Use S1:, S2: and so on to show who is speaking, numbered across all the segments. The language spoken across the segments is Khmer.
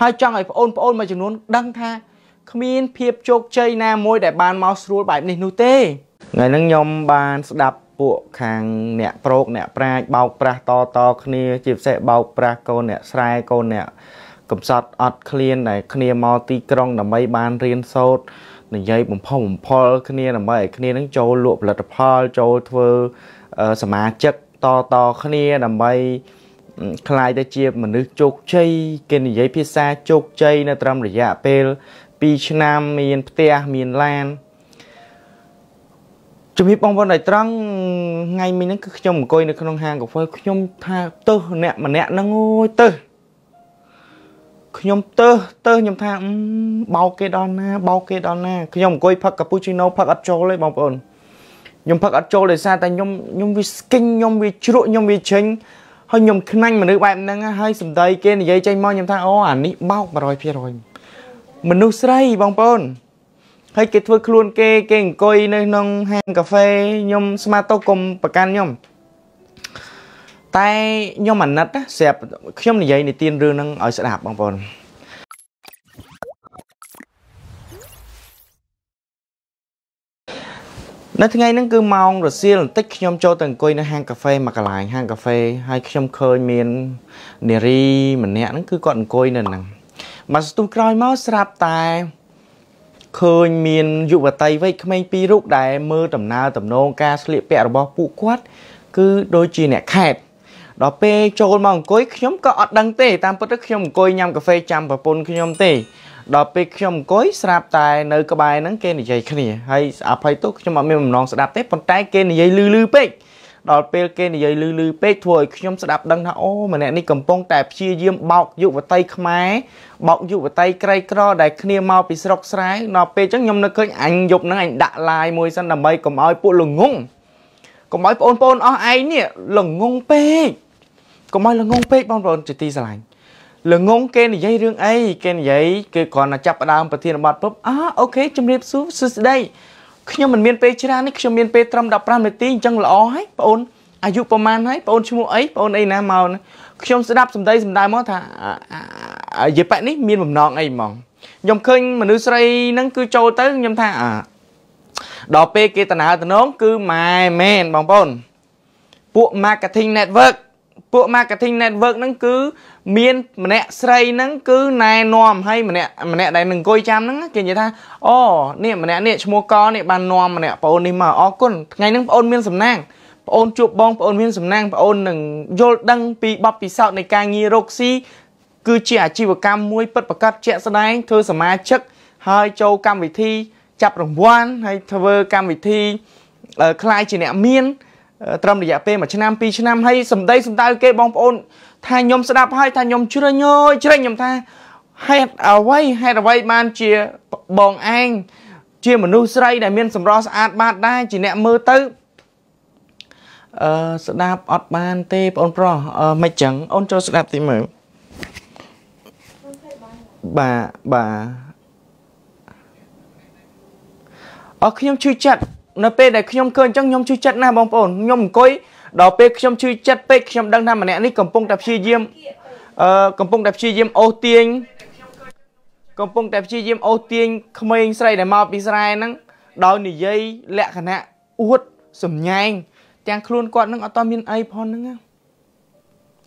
S1: ហើយចង់ឲ្យបងប្អូនមួយចំនួនដឹងថាគ្មានភាពជោគជ័យណាមួយដែលបានមកស្រួលបែបនេះនោះទេថ្ងៃហ្នឹងខ្ញុំបានស្ដាប់ពួកខាងអ្នកប្រោកអ្នកប្រាជ្ញបោកប្រាស់តតគ្នា ជាពិសេសបោកប្រាស់កូនអ្នកស្រែកូនអ្នកកំសត់អត់ឃ្លានដែលគ្នាមកទីក្រុងដើម្បីបានរៀនសូត្រនិយាយបំផុសបំផុលគ្នាដើម្បីឲ្យគ្នានឹងចូលលក់ផលិតផលចូលធ្វើសមាជិកតតគ្នាដើម្បីคล้ายទៅជា មនុស្សជោគជ័យគេនិយាយភាសាជោគជ័យនៅ ត្រឹមរយៈពេល2ឆ្នាំមានផ្ទះមានឡានជំរាបបងប្អូនឲ្យត្រង់ថ្ងៃមិញហ្នឹងគឺខ្ញុំអង្គុយនៅក្នុងហាងកាហ្វេខ្ញុំថាទៅ អ្នកម្នាក់ហ្នឹងអូយទៅខ្ញុំទៅ ទៅខ្ញុំថាបោកគេដល់ណាបោកគេដល់ណាខ្ញុំអង្គុយផឹកកាពូជីណូផឹកអត់ចូលទេបងប្អូនខ្ញុំផឹកអត់ចូលដោយសារតែខ្ញុំខ្ញុំវាស្គិញខ្ញុំវាជ្រក់ខ្ញុំវាឆេញហើយខ្ញុំខ្នាញ់មនុស្សបែបហ្នឹងហើយសំដីគេនិយាយចេញមកខ្ញុំថាអូអានេះបោក100%មនុស្សស្រីបងប្អូនហើយគេធ្វើខ្លួនគេគេអង្គុយនៅក្នុងហាងកាហ្វេខ្ញុំស្មាតូកុំប្រកាន់ខ្ញុំតែខ្ញុំអាណិតណាស្រាប់ខ្ញុំនិយាយនិទានរឿងហ្នឹងឲ្យស្ដាប់បងប្អូននៅថ្ងៃហ្នឹងគឺម៉ោងរសៀលបន្តិចខ្ញុំចូលទៅអង្គុយនៅហាងកាហ្វេមួយកន្លែងហាងកាហ្វេហើយខ្ញុំឃើញមាននារីម្នាក់ហ្នឹងគឺគាត់អង្គុយនៅហ្នឹងមកស្ទុះក្រោយមកស្រាប់តែឃើញមានយុវតីវ័យក្មេងពីររូបដែលមើលដំណើរដំណងការស្លៀកពាក់របស់ពួកគាត់ គឺដូចជាអ្នកខេតដល់ពេលចូលមកអង្គុយខ្ញុំក៏អត់ដឹងទេតាមពិតទៅខ្ញុំអង្គុយញ៉ាំកាហ្វេចាំប្រពន្ធខ្ញុំទេដល់ពេលខ្ញុំអង្គុយស្រាប់តែនៅក្បែរហ្នឹងគេនិយាយគ្នាហើយអភ័យទោសខ្ញុំអត់មានបំណងស្ដាប់ទេប៉ុន្តែគេនិយាយលឺលឺពេកដល់ពេលគេនិយាយលឺលឺពេកធ្វើឲ្យខ្ញុំស្ដាប់ដឹងថាអូម្នាក់នេះកំពុងតែព្យាយាមបោកយុវតីខ្មែរបោកយុវតីក្រីក្រដែលគ្នាមកពីស្រុកស្រែដល់ពេលអញ្ចឹងខ្ញុំនឹកឃើញអញយប់ហ្នឹងអញដាក់ឡាយមួយសិនដើម្បីកុំឲ្យពួកល្ងងកុំឲ្យបងប្អូនអស់ឯងនេះល្ងងពេកកុំឲ្យល្ងងពេកបងប្អូនជាទីស្រឡាញ់ល្ងងគេនិយាយរឿងអីគេនិយាយគឺគ្រាន់តែចាប់ផ្ដើមប្រធានបទពុបអាអូខេជំរាបសួរសួស្តីខ្ញុំមិនមាន ពេលច្រើននេះខ្ញុំមានពេលត្រឹម15នាទីអញ្ចឹងល្អហើយបងអូនអាយុប្រហែលហើយបងអូនឈ្មោះអីបងអូនអីណាមកខ្ញុំស្ដាប់សម្ដីសម្ដៅមកថាយាយប៉ាក់នេះ មានបំណងអីហ្មងខ្ញុំឃើញមនុស្សស្រីហ្នឹងគឺចូលទៅខ្ញុំថាដល់ពេលគេតំណើតំណងគឺម៉ែមែនបងប្អូនពួក marketing network ពួក marketing network ហ្នឹងគឺមានម្នាក់ស្រីហ្នឹងគឺណែនាំឲ្យម្នាក់ម្នាក់ដែលនឹងអង្គុយចាំហ្នឹងគេនិយាយថាអូនេះម្នាក់នេះឈ្មោះកនេះបាននាំម្នាក់ប្អូននេះមកអរគុណថ្ងៃហ្នឹងប្អូនមានសំណាងប្អូនជួបបងប្អូនមានសំណាងប្អូននឹងយល់ដឹងពីបទពិសោធន៍នៃការងាររកស៊ីគឺជាអាជីវកម្មមួយពិតប្រាកដជាក់ស្ដែងធ្វើសមាជិក ហើយចូលកម្មវិធី ចាប់រង្វាន់ហើយធ្វើកម្មវិធីคล้ายជាអ្នក មានត្រឹមរយៈពេល1ឆ្នាំ2ឆ្នាំហើយសម្ដីសម្ដៅគេបងប្អូនថាខ្ញុំស្ដាប់ហើយថាខ្ញុំជ្រញអើយជ្រញខ្ញុំថាហេតុអ្វីហេតុអ្វីបាន ជាបងឯងជាមនុស្សស្រី ដែលមានសម្រស់ស្អាតបាតដែរជាអ្នកមើលទៅអឺស្ដាប់អត់បានទេបងប្រុសអឺមិនចឹង អូនចូលស្ដាប់តិចមើលបាទបាទអរខ្ញុំជឿចិត្តនៅពេលដែលខ្ញុំឃើញអញ្ចឹងខ្ញុំជឿចិត្តណាស់បងប្អូនខ្ញុំអង្គុយដល់ពេលខ្ញុំឈឺចិត្តពេកខ្ញុំដឹងថាម្នាក់នេះកំពុងតែព្យាយាមអឺកំពុងតែព្យាយាមអូសទាញកំពុងតែព្យាយាមអូសទាញក្មេង ស្រីដែលមកពីស្រែហ្នឹងដោយនិយាយលក្ខណៈអួតសំញែងទាំងខ្លួនគាត់នឹងអត់តមានអីផងហ្នឹង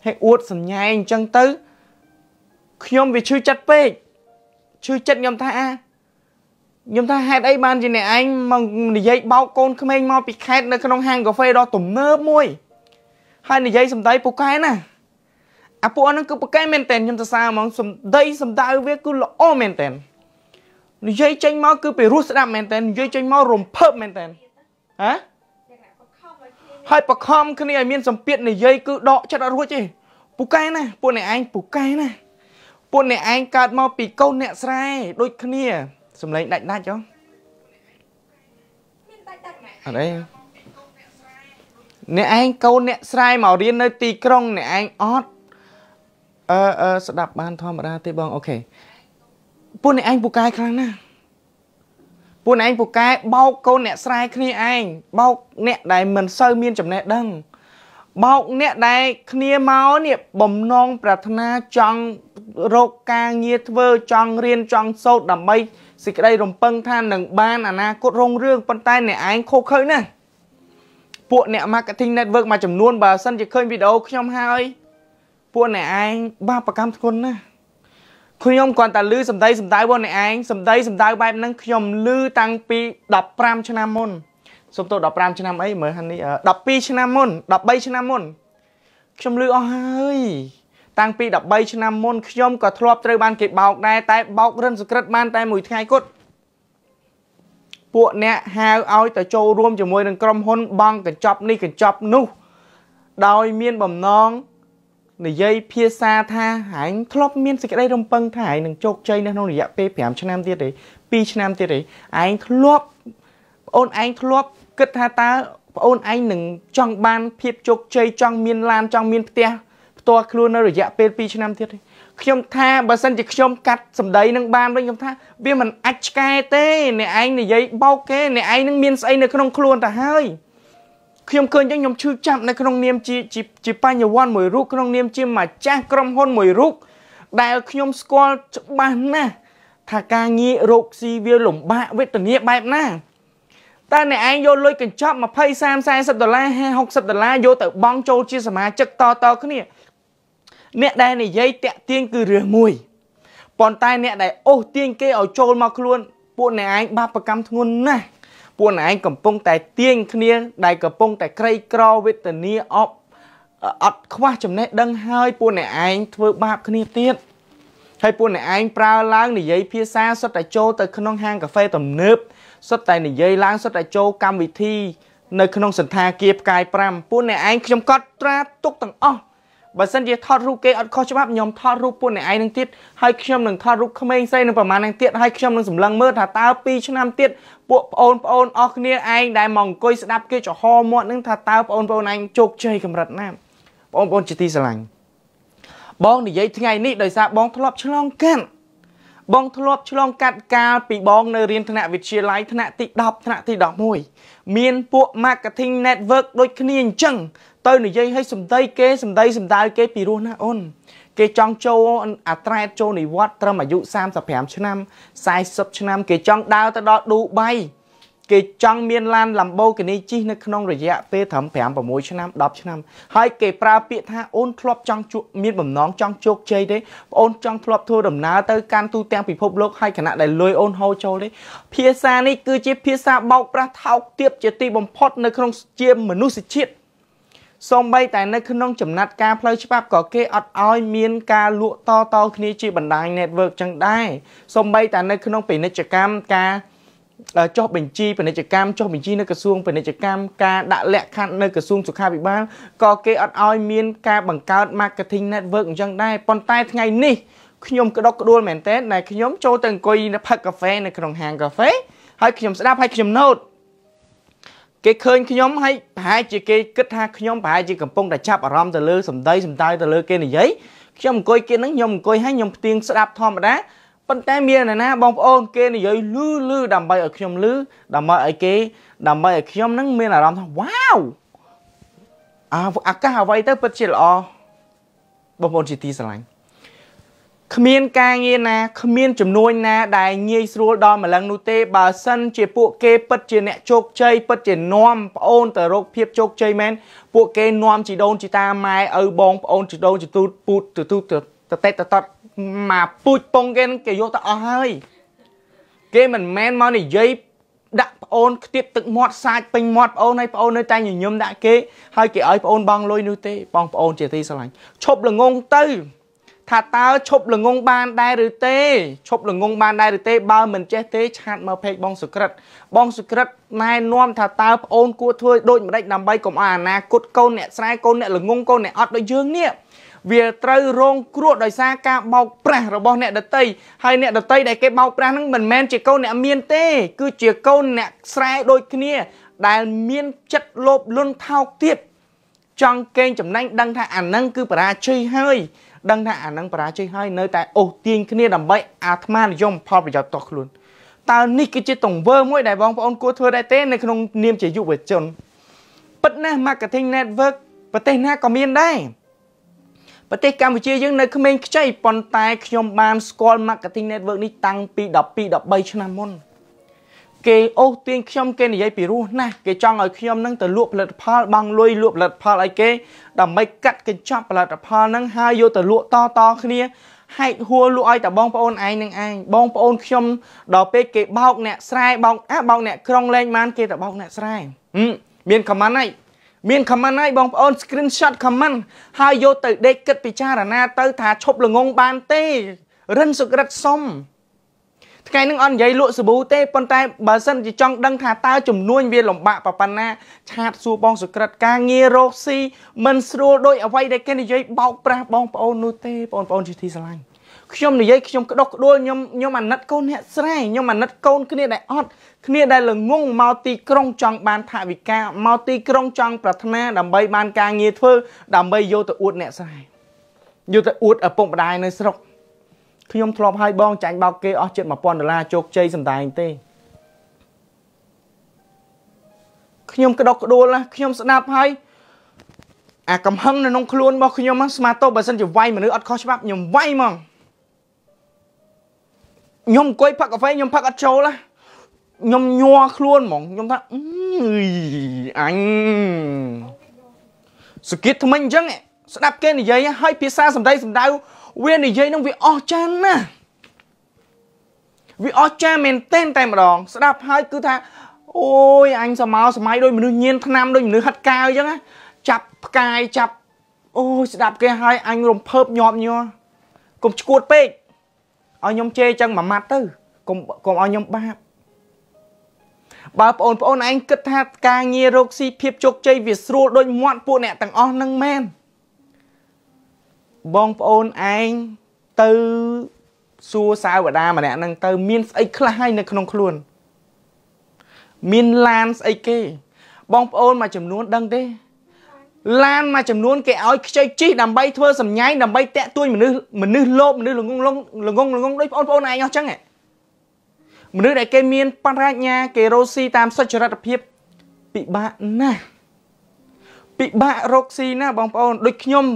S1: ហើយអួតសំញែងអញ្ចឹងទៅ ខ្ញុំវាឈឺចិត្តពេកឈឺចិត្តខ្ញុំថាអាខ្ញុំថាហេតុអីបានជាអ្នកឯងមកនិយាយបោកកូនក្មេងមកពីខេត្តនៅក្នុងហាងកាហ្វេដ៏ទំនើបមួយហើយនិយាយសម្ដីពូកែណាអាពួកហ្នឹងគឺពូកែមែនតើខ្ញុំសរសើរហ្មងសម្ដីសម្ដៅវាគឺល្អមែនតើនិយាយចេញមកគឺពិរោះស្ដាប់មែនតើនិយាយចេញមករំភើបមែនតើហ៎ហើយបខំគ្នាឲ្យមានសម្ពាធនិយាយគឺដកចិត្តអត់រួចទេពូកែណាពួកអ្នកឯងពូកែណាពួកអ្នកឯងកើតមកពីកូនអ្នកស្រែដូចគ្នាសំឡេងដាច់ដាច់ចុះមានដាច់ដាច់ណាអត់អីអ្នកឯងកូនអ្នកស្រែមករៀននៅ ទីក្រុងអ្នកឯងអត់អឺអឺស្ដាប់បានធម្មតាទេបងអូខេពួកអ្នកឯងពូកែខ្លាំងណាស់ពួកអ្នកឯងពូកែបោកកូនអ្នកស្រែគ្នាឯងបោកអ្នកដែលមិនសូវមានចំណេះដឹង បោកអ្នកដែលគ្នាមកនេះបំណងប្រាថ្នាចង់រកការងារធ្វើ ចង់រៀនចង់សូត្រដើម្បីសេចក្តីរំពឹងថានឹងបានអនាគតរុងរឿងប៉ុន្តែអ្នកឯងខុសខើណាស់ពួកអ្នក marketing network មួយចំនួនបើសិនជាឃើញវីដេអូខ្ញុំហើយពួកអ្នកឯងបាបកម្មធ្ងន់ណាស់ខ្ញុំគាត់តែលឺសម្ដីសម្ដៅរបស់អ្នកឯងសម្ដីសម្ដៅបែបហ្នឹងខ្ញុំលឺតាំងពី15ឆ្នាំមុនសុំទោស15ឆ្នាំអីមើលហានេះ12ឆ្នាំមុន13ឆ្នាំមុនខ្ញុំលឺអស់ហើយតាំងពី13ឆ្នាំមុនខ្ញុំក៏ធ្លាប់ត្រូវបានគេបោកដែរតែបោករិនសក្រិតបានតែមួយថ្ងៃគត់ពួកអ្នកហៅឲ្យទៅចូលរួមជាមួយនឹងក្រុមហ៊ុនបង់កញ្ចប់នេះកញ្ចប់នោះ ដោយមានបំណងនិយាយភាសាថាហែងធ្លាប់មានសេចក្តីរំពឹងថាហែងនឹងជោគជ័យនៅក្នុងរយៈពេល5ឆ្នាំទៀតទេ2ឆ្នាំទៀតទេឯងធ្លាប់ប្អូនឯងធ្លាប់គិតថាតើប្អូនឯងនឹងចង់បានភាពជោគជ័យចង់មានឡាន ចង់មានផ្ទះទាល់ខ្លួននៅរយៈពេល2ឆ្នាំទៀតខ្ញុំថាបើសិនជាខ្ញុំកាត់សម្ដីនឹងបានវិញខ្ញុំថាវាមិនអាចឆ្កែទេអ្នកឯងនិយាយបោកគេអ្នកឯងនឹងមានស្អីនៅក្នុងខ្លួនទៅហើយខ្ញុំឃើញចឹងខ្ញុំឈឺចាប់នៅក្នុងនាមជាជាបញ្ញវន្តមួយរូបក្នុងនាម ជាម្ចាស់ក្រុមហ៊ុនមួយរូបដែលខ្ញុំស្គាល់ច្បាស់ណាស់ថាការងាររោគស៊ីវាលំបាកវេទនាបែបណាតើអ្នកឯងយកលុយកញ្ចប់20 30 40ដុល្លារ50 60ដុល្លារយកទៅបង់ចូលជា សមាជិកតតគ្នាអ្នកដែលនិយាយតាក់ទាញគឺរឿងមួយប៉ុន្តែ អ្នកដែលអូសទាញគេឲ្យចូលមកខ្លួន ពួកអ្នកឯងបាបកម្មធ្ងន់ណាស់ពួកអ្នកឯងកំពុងតែទាញគ្នាដែលកំពុង តែក្រីក្រវេទនាអប់អត់ខ្វះចំណេះដឹងហើយពួកអ្នកឯងធ្វើបាបគ្នាទៀតហើយពួកអ្នកឯងប្រើឡើងនិយាយភាសាសុទ្ធតែចូលទៅក្នុងហាងកាហ្វេទំនើបសុទ្ធតែនិយាយឡើងសុទ្ធតែចូលកម្មវិធីនៅក្នុងសន្តាគារផ្កាយ5ពួកអ្នកឯងខ្ញុំកត់ត្រាទុកទាំងអស់បើសិនជាថតរូបគេអត់ខុសច្បាប់ខ្ញុំថតរូបពួកអ្នកឯងនឹងទៀតហើយខ្ញុំនឹងថតរូបក្មេងស្រីនឹងប្រមាណនឹងទៀតហើយខ្ញុំនឹងសម្លឹងមើលថាតើ2ឆ្នាំទៀតពួកបងប្អូនអស់គ្នាឯងដែលមកអង្គុយស្ដាប់គេចំហមាត់នឹងថាតើបងប្អូនឯងជោគជ័យកម្រិតណាបងប្អូនជាទីស្រឡាញ់បងនិយាយថ្ងៃនេះដោយសារបងធ្លាប់ឆ្លងកាត់បងធ្លាប់ឆ្លងកាត់កាលពីបងនៅរៀនថ្នាក់វិទ្យាល័យថ្នាក់ទី10ថ្នាក់ទី11មានពួក marketing network ដូចគ្នាអញ្ចឹងទៅនិយាយឲ្យសំដីគេសំដីសំដៅគេពីរស់ណាអូនគេចង់ចូលអាត្រែតចូលនិវត្តត្រឹមអាយុ35ឆ្នាំ40ឆ្នាំ គេចង់ដើរទៅដល់ឌូបៃគេចង់មានឡាន Lamborghini ជិះនៅក្នុងរយៈពេលត្រឹម5 6ឆ្នាំ10ឆ្នាំហើយគេប្រើពាក្យថាអូនធ្លាប់ចង់ជួមានបំណងចង់ជោគជ័យទេបងអូនចង់ធ្លាប់ធ្វើដំណើរទៅកាន់ទូទាំងពិភពលោកហើយគណៈដែលលុយអូនហូរចូលទេភាសានេះគឺជាភាសាបោកប្រាស់ថោកទាបជាទីបំផុត នៅក្នុងជាមនុស្សជាតិសូម្បីតែនៅក្នុងចំណាត់ការផ្លូវច្បាប់ក៏គេអត់ឲ្យមានការលក់តតគ្នាជាបណ្ដាញ network ចឹងដែរសូម្បីតែនៅក្នុងពាណិជ្ជកម្មការចុះបញ្ជីពាណិជ្ជកម្មចុះបញ្ជីនៅក្រសួងពាណិជ្ជកម្មការដាក់លក្ខខណ្ឌនៅក្រសួងសុខាភិបាលក៏គេអត់ឲ្យមានការបង្កើត marketing network អញ្ចឹងដែរប៉ុន្តែថ្ងៃនេះខ្ញុំក្តុកក្ដួលមែនតើខ្ញុំចូលទៅអង្គុយនៅផឹកកាហ្វេនៅក្នុងហាងកាហ្វេហើយខ្ញុំស្ដាប់ហើយខ្ញុំណូតគេឃើញខ្ញុំហើយប្រហែលជាគេគិតថាខ្ញុំប្រហែលជាកំពុងតែចាប់អារម្មណ៍ទៅលើសម្ដីសម្ដៅទៅលើគេនិយាយខ្ញុំអង្គុយគេនឹងខ្ញុំអង្គុយហើយខ្ញុំផ្ទៀងស្ដាប់ធម្មតាប៉ុន្តែមានអ្នកណា បងប្អូនគេនិយាយលឺលឺដើម្បីឲ្យខ្ញុំលឺដើម្បីឲ្យគេ ដើម្បីឲ្យខ្ញុំនឹងមានអារម្មណ៍ថាវ៉ាវអាអាកាសអ្វីទៅពិតជាល្អបងប្អូនជាទីស្រឡាញ់គ្មានការងារណាគ្មានជំនួយណាដែលងាយស្រួលដល់ម្លឹងនោះទេបើសិនជាពួក គេពិតជាអ្នកជោគជ័យពិតជានាំប្អូនទៅរកភាពជោគជ័យមែនពួកគេនាំជីដូនជីតាម៉ែឪបងប្អូនជីដូនជីទូតពូតទូតតតេតតតមកពូជពងគេគេយកទៅអស់ហើយគេមិនមែនមកនិយាយដាក់ប្អូនខ្ទាបទឹកមាត់សាច់ពេញមាត់ប្អូនហើយប្អូននៅតែញញឹមដាក់គេហើយគេឲ្យប្អូនបងលុយនោះទេ បងប្អូនជាទីស្រឡាញ់ឈប់ល្ងងទៅថាតើឈប់ល្ងងបានដែរឬទេឈប់ល្ងងបានដែរឬទេបើមិនចេះទេឆាតមកពេកបងសុក្រិតបងសុក្រិតណែនាំថាតើប្អូនគួរធ្វើដូចម្ដេចដើម្បីកុំឲ្យអនាគតកូនអ្នកស្រែកូនអ្នកល្ងងកូនអ្នកអត់ដូចយើងនេះវាត្រូវរងគ្រោះដោយសារការបោកប្រាស់របស់អ្នកដតីហើយអ្នកដតីដែលគេបោកប្រាស់ហ្នឹងមិនមែនជាកូនអ្នកមានទេគឺជាកូនអ្នកស្រែដូចគ្នា ដែលមានចិត្តលោភលន់ថោកទៀតចង់កេងចំណេញដឹងថាអានឹងគឺបរាជ័យហើយដឹងថាអានឹងបរាជ័យហើយនៅតែអូសទាញគ្នាដើម្បីអាត្មានិយមផលប្រយោជន៍ផ្ទាល់ខ្លួនតើនេះគឺជាទង្វើមួយដែលបងប្អូនគួរធ្វើដែរទេនៅក្នុងនាមជាយុវជនពិតណាស់ marketing network ប្រទេសណាក៏មានដែរប្រទេសកម្ពុជាយើងនៅក្មេងខ្ចីប៉ុន្តែខ្ញុំបានស្គាល់ marketing network នេះតាំងពី12 13ឆ្នាំមុនគេអូសទាញខ្ញុំគេនិយាយពីរសណាស់គេចង់ឲ្យខ្ញុំនឹងទៅលក់ផលិតផលបង់លុយលក់ផលិតផលឲ្យគេដើម្បីកាត់កញ្ចប់ផលិតផលនឹងហើយយកទៅលក់តតគ្នាហែកហួរលក់ឲ្យតែបងប្អូនឯងនឹងឯងបងប្អូនខ្ញុំដល់ពេលគេបោកអ្នកស្រែបោកអាបោកអ្នកក្រុងលែងបានគេទៅបោកអ្នកស្រែមានខមមិនហើយមានខមមិនហើយបងប្អូន screenshot ខមមិនហើយយកទៅដេកគិតពិចារណាទៅថាឈប់ល្ងងបានទេ រិនសុក្រិតសុំថ្ងៃនឹងអត់និយាយលក់សាប៊ូទេប៉ុន្តែបើសិនជាចង់ដឹងថាតើចំនួន វាលំបាកប៉ុណ្ណាឆាតសួរបងសុក្រិតការងាររកស៊ីមិនស្រួលដោយអ្វីដែលគេនិយាយបោកប្រាស់បងប្អូននោះទេបងប្អូនជាទីស្រឡាញ់ខ្ញុំនិយាយខ្ញុំក្តុកក្តួលខ្ញុំខ្ញុំអាណិតកូនអ្នកស្រែខ្ញុំអាណិតកូនគ្នាដែលអត់គ្នាដែលល្ងងមកទីក្រុងចង់បានថវិកាមកទីក្រុងចង់ប្រាថ្នាដើម្បីបានការងារធ្វើដើម្បីយកទៅអួតអ្នកស្រែយកទៅអួតឪពុកម្ដាយនៅស្រុកខ្ញុំធ្លាប់ឲ្យបងចាញ់បោកគេអស់ជិត1000ដុល្លារជោគជ័យសំដែងទេខ្ញុំក្តុកក្តួលណាខ្ញុំស្ដាប់ហើយអាកំហឹងនៅក្នុងខ្លួនរបស់ខ្ញុំស្មាតោបើសិនជាវាយមនុស្សអត់ខុសច្បាប់ខ្ញុំវាយហ្មងខ្ញុំអង្គុយផឹកកាហ្វេខ្ញុំផឹកអត់ចូលណាខ្ញុំញ័រខ្លួនហ្មងខ្ញុំថាអឺអញសគិតថ្មិញអញ្ចឹងស្ដាប់គេនិយាយ ហើយភាសាសម្ដីសម្ដៅវានិយាយនឹងវាអស្ចារ្យណាស់វាអស្ចារ្យមែនទែនតែម្ដងស្ដាប់ហើយគឺថា អូយអញសមោសម័យដូចមនុស្សញៀនឆ្នាំដូចមនុស្សហັດកាវអញ្ចឹងណាចាប់ផ្កាយចាប់អូយស្ដាប់គេហើយ អញរំភើបញាប់ញ័រកុំឈួតពេកឲ្យខ្ញុំជេរចឹងមួយម៉ាត់ទៅកុំកុំឲ្យខ្ញុំបាបបើបងប្អូនឯងគិតថា ការងាររកស៊ីភាពជោគជ័យវាស្រួលដូចមាត់ពួកអ្នកទាំងអស់នឹងមែនបងប្អូនឯងទៅសួរសាវតាម្នាក់ហ្នឹង ទៅ មានស្អីខ្លះហើយនៅក្នុងខ្លួនមានឡានស្អីគេ បងប្អូនមួយចំនួនដឹងទេឡានមួយចំនួនគេឲ្យខ្ចីជីដើម្បី ធ្វើសម្ញែងដើម្បីតាក់ទួញមនុស្សមនុស្សលោភមនុស្សល្ងងល្ងងល្ងងដូចបងប្អូនឯងអស់ចឹងមនុស្សដែលគេមានបរិញ្ញា គេរស់ស៊ីតាមសុចរិតភាពពិបាកណាស់ពិបាករកស៊ីណាបងប្អូនដូចខ្ញុំ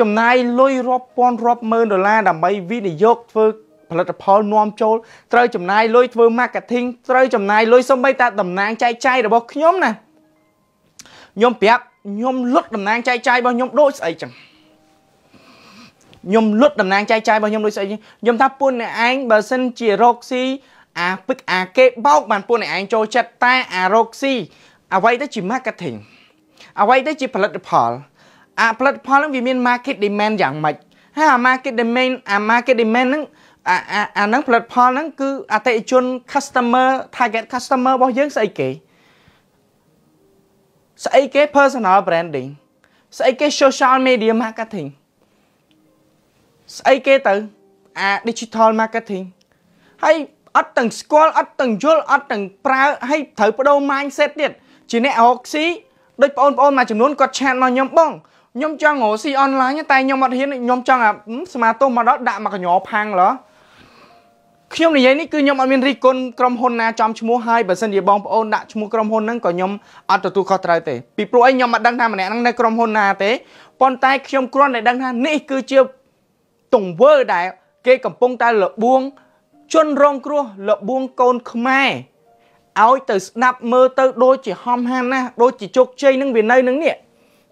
S1: ចំណាយលុយរាប់ពាន់រាប់ម៉ឺនដុល្លារដើម្បីវិនិយោគធ្វើផលិតផលនាំចូលត្រូវចំណាយលុយធ្វើ marketing ត្រូវចំណាយលុយសូម្បីតែតំណាងចែកចាយរបស់ខ្ញុំណាខ្ញុំប្រាប់ខ្ញុំលុតតំណាងចែកចាយរបស់ខ្ញុំដូចស្អីចឹងខ្ញុំលុតតំណាងចែកចាយរបស់ខ្ញុំដូចស្អីចឹងខ្ញុំថាពួនអ្នកឯងបើសិនជារកស៊ីអាពេចអាគេបោកបានពួនអ្នកឯងចូលចិត្តតែអារកស៊ីអ្វីទៅជា marketing អ្វីទៅជាផលិតផលអាផលិតផលហ្នឹងវាមាន market demand យ៉ាងម៉េចហើយអា market demand អា market demand ហ្នឹងអាអាហ្នឹងផលិតផលហ្នឹងគឺអតិថិជន customer target customer របស់យើងស្អីគេស្អីគេ personal branding ស្អីគេ social media marketing ស្អីគេទៅអា digital marketing ហើយអត់ទាំងស្គាល់អត់ទាំងយល់អត់ទាំងប្រើហើយត្រូវបដូរ mindset ទៀតជាអ្នករកស៊ីដូចបងប្អូនមួយចំនួនគាត់ឆាតមកខ្ញុំបងខ្ញុំចង់រកស៊ីអនឡាញតែខ្ញុំអត់ហ៊ានខ្ញុំចង់អាស្មាតូសមកដល់ដាក់មកកញ្ញោផាំងឡោះខ្ញុំនិយាយនេះគឺខ្ញុំអត់មានរិះគន់ក្រុមហ៊ុនណាចំឈ្មោះហើយបើសិនជាបងប្អូនដាក់ឈ្មោះក្រុមហ៊ុនហ្នឹងក៏ខ្ញុំអត់ទទួលខុសត្រូវទេពីព្រោះអីខ្ញុំមិនដឹងថាម្នាក់ហ្នឹងនៅក្រុមហ៊ុនណាទេប៉ុន្តែខ្ញុំគ្រាន់តែដឹងថានេះគឺជាទង្វើដែល គេកំពុងតែលបួងជនរងគ្រោះលបួងកូនខ្មែរឲ្យទៅស្ដាប់មើលទៅ ដូចជាហំហានណាស់ដូចជាជោគជ័យនឹងវានៅនឹងនេះ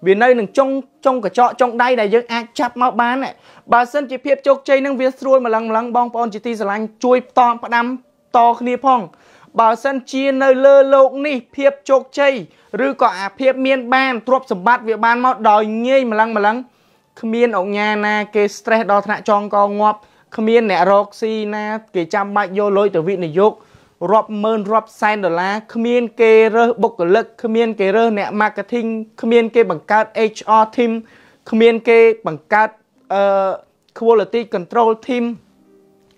S1: វានៅនឹងចុងចុងកញ្ចក់ចុងដៃដែលយើងអាចចាប់មកបានបើសិនជាភាពជោគជ័យនឹងវាស្រួលម្លឹងម្លឹងបងប្អូនជាទីស្រឡាញ់ជួយតមផ្ដាំតគ្នាផងបើសិនជានៅលើโลกនេះភាពជោគជ័យឬក៏អាភាពមាន បានទ្រព្យសម្បត្តិវាបានមក ដោយងាយម្លឹងម្លឹងគ្មានអង្គញាណាគេ stress ដល់ថ្នាក់ចងកងាប់គ្មានអ្នករកស៊ីណាគេចាំបាច់យកលុយទៅវិនិយោគរាប់ម៉ឺនរាប់សែនដុល្លារគ្មានគេរើសបុគ្គលិកគ្មានគេរើសអ្នក marketing គ្មានគេបង្កើត HR team គ្មានគេបង្កើតអឺ quality control team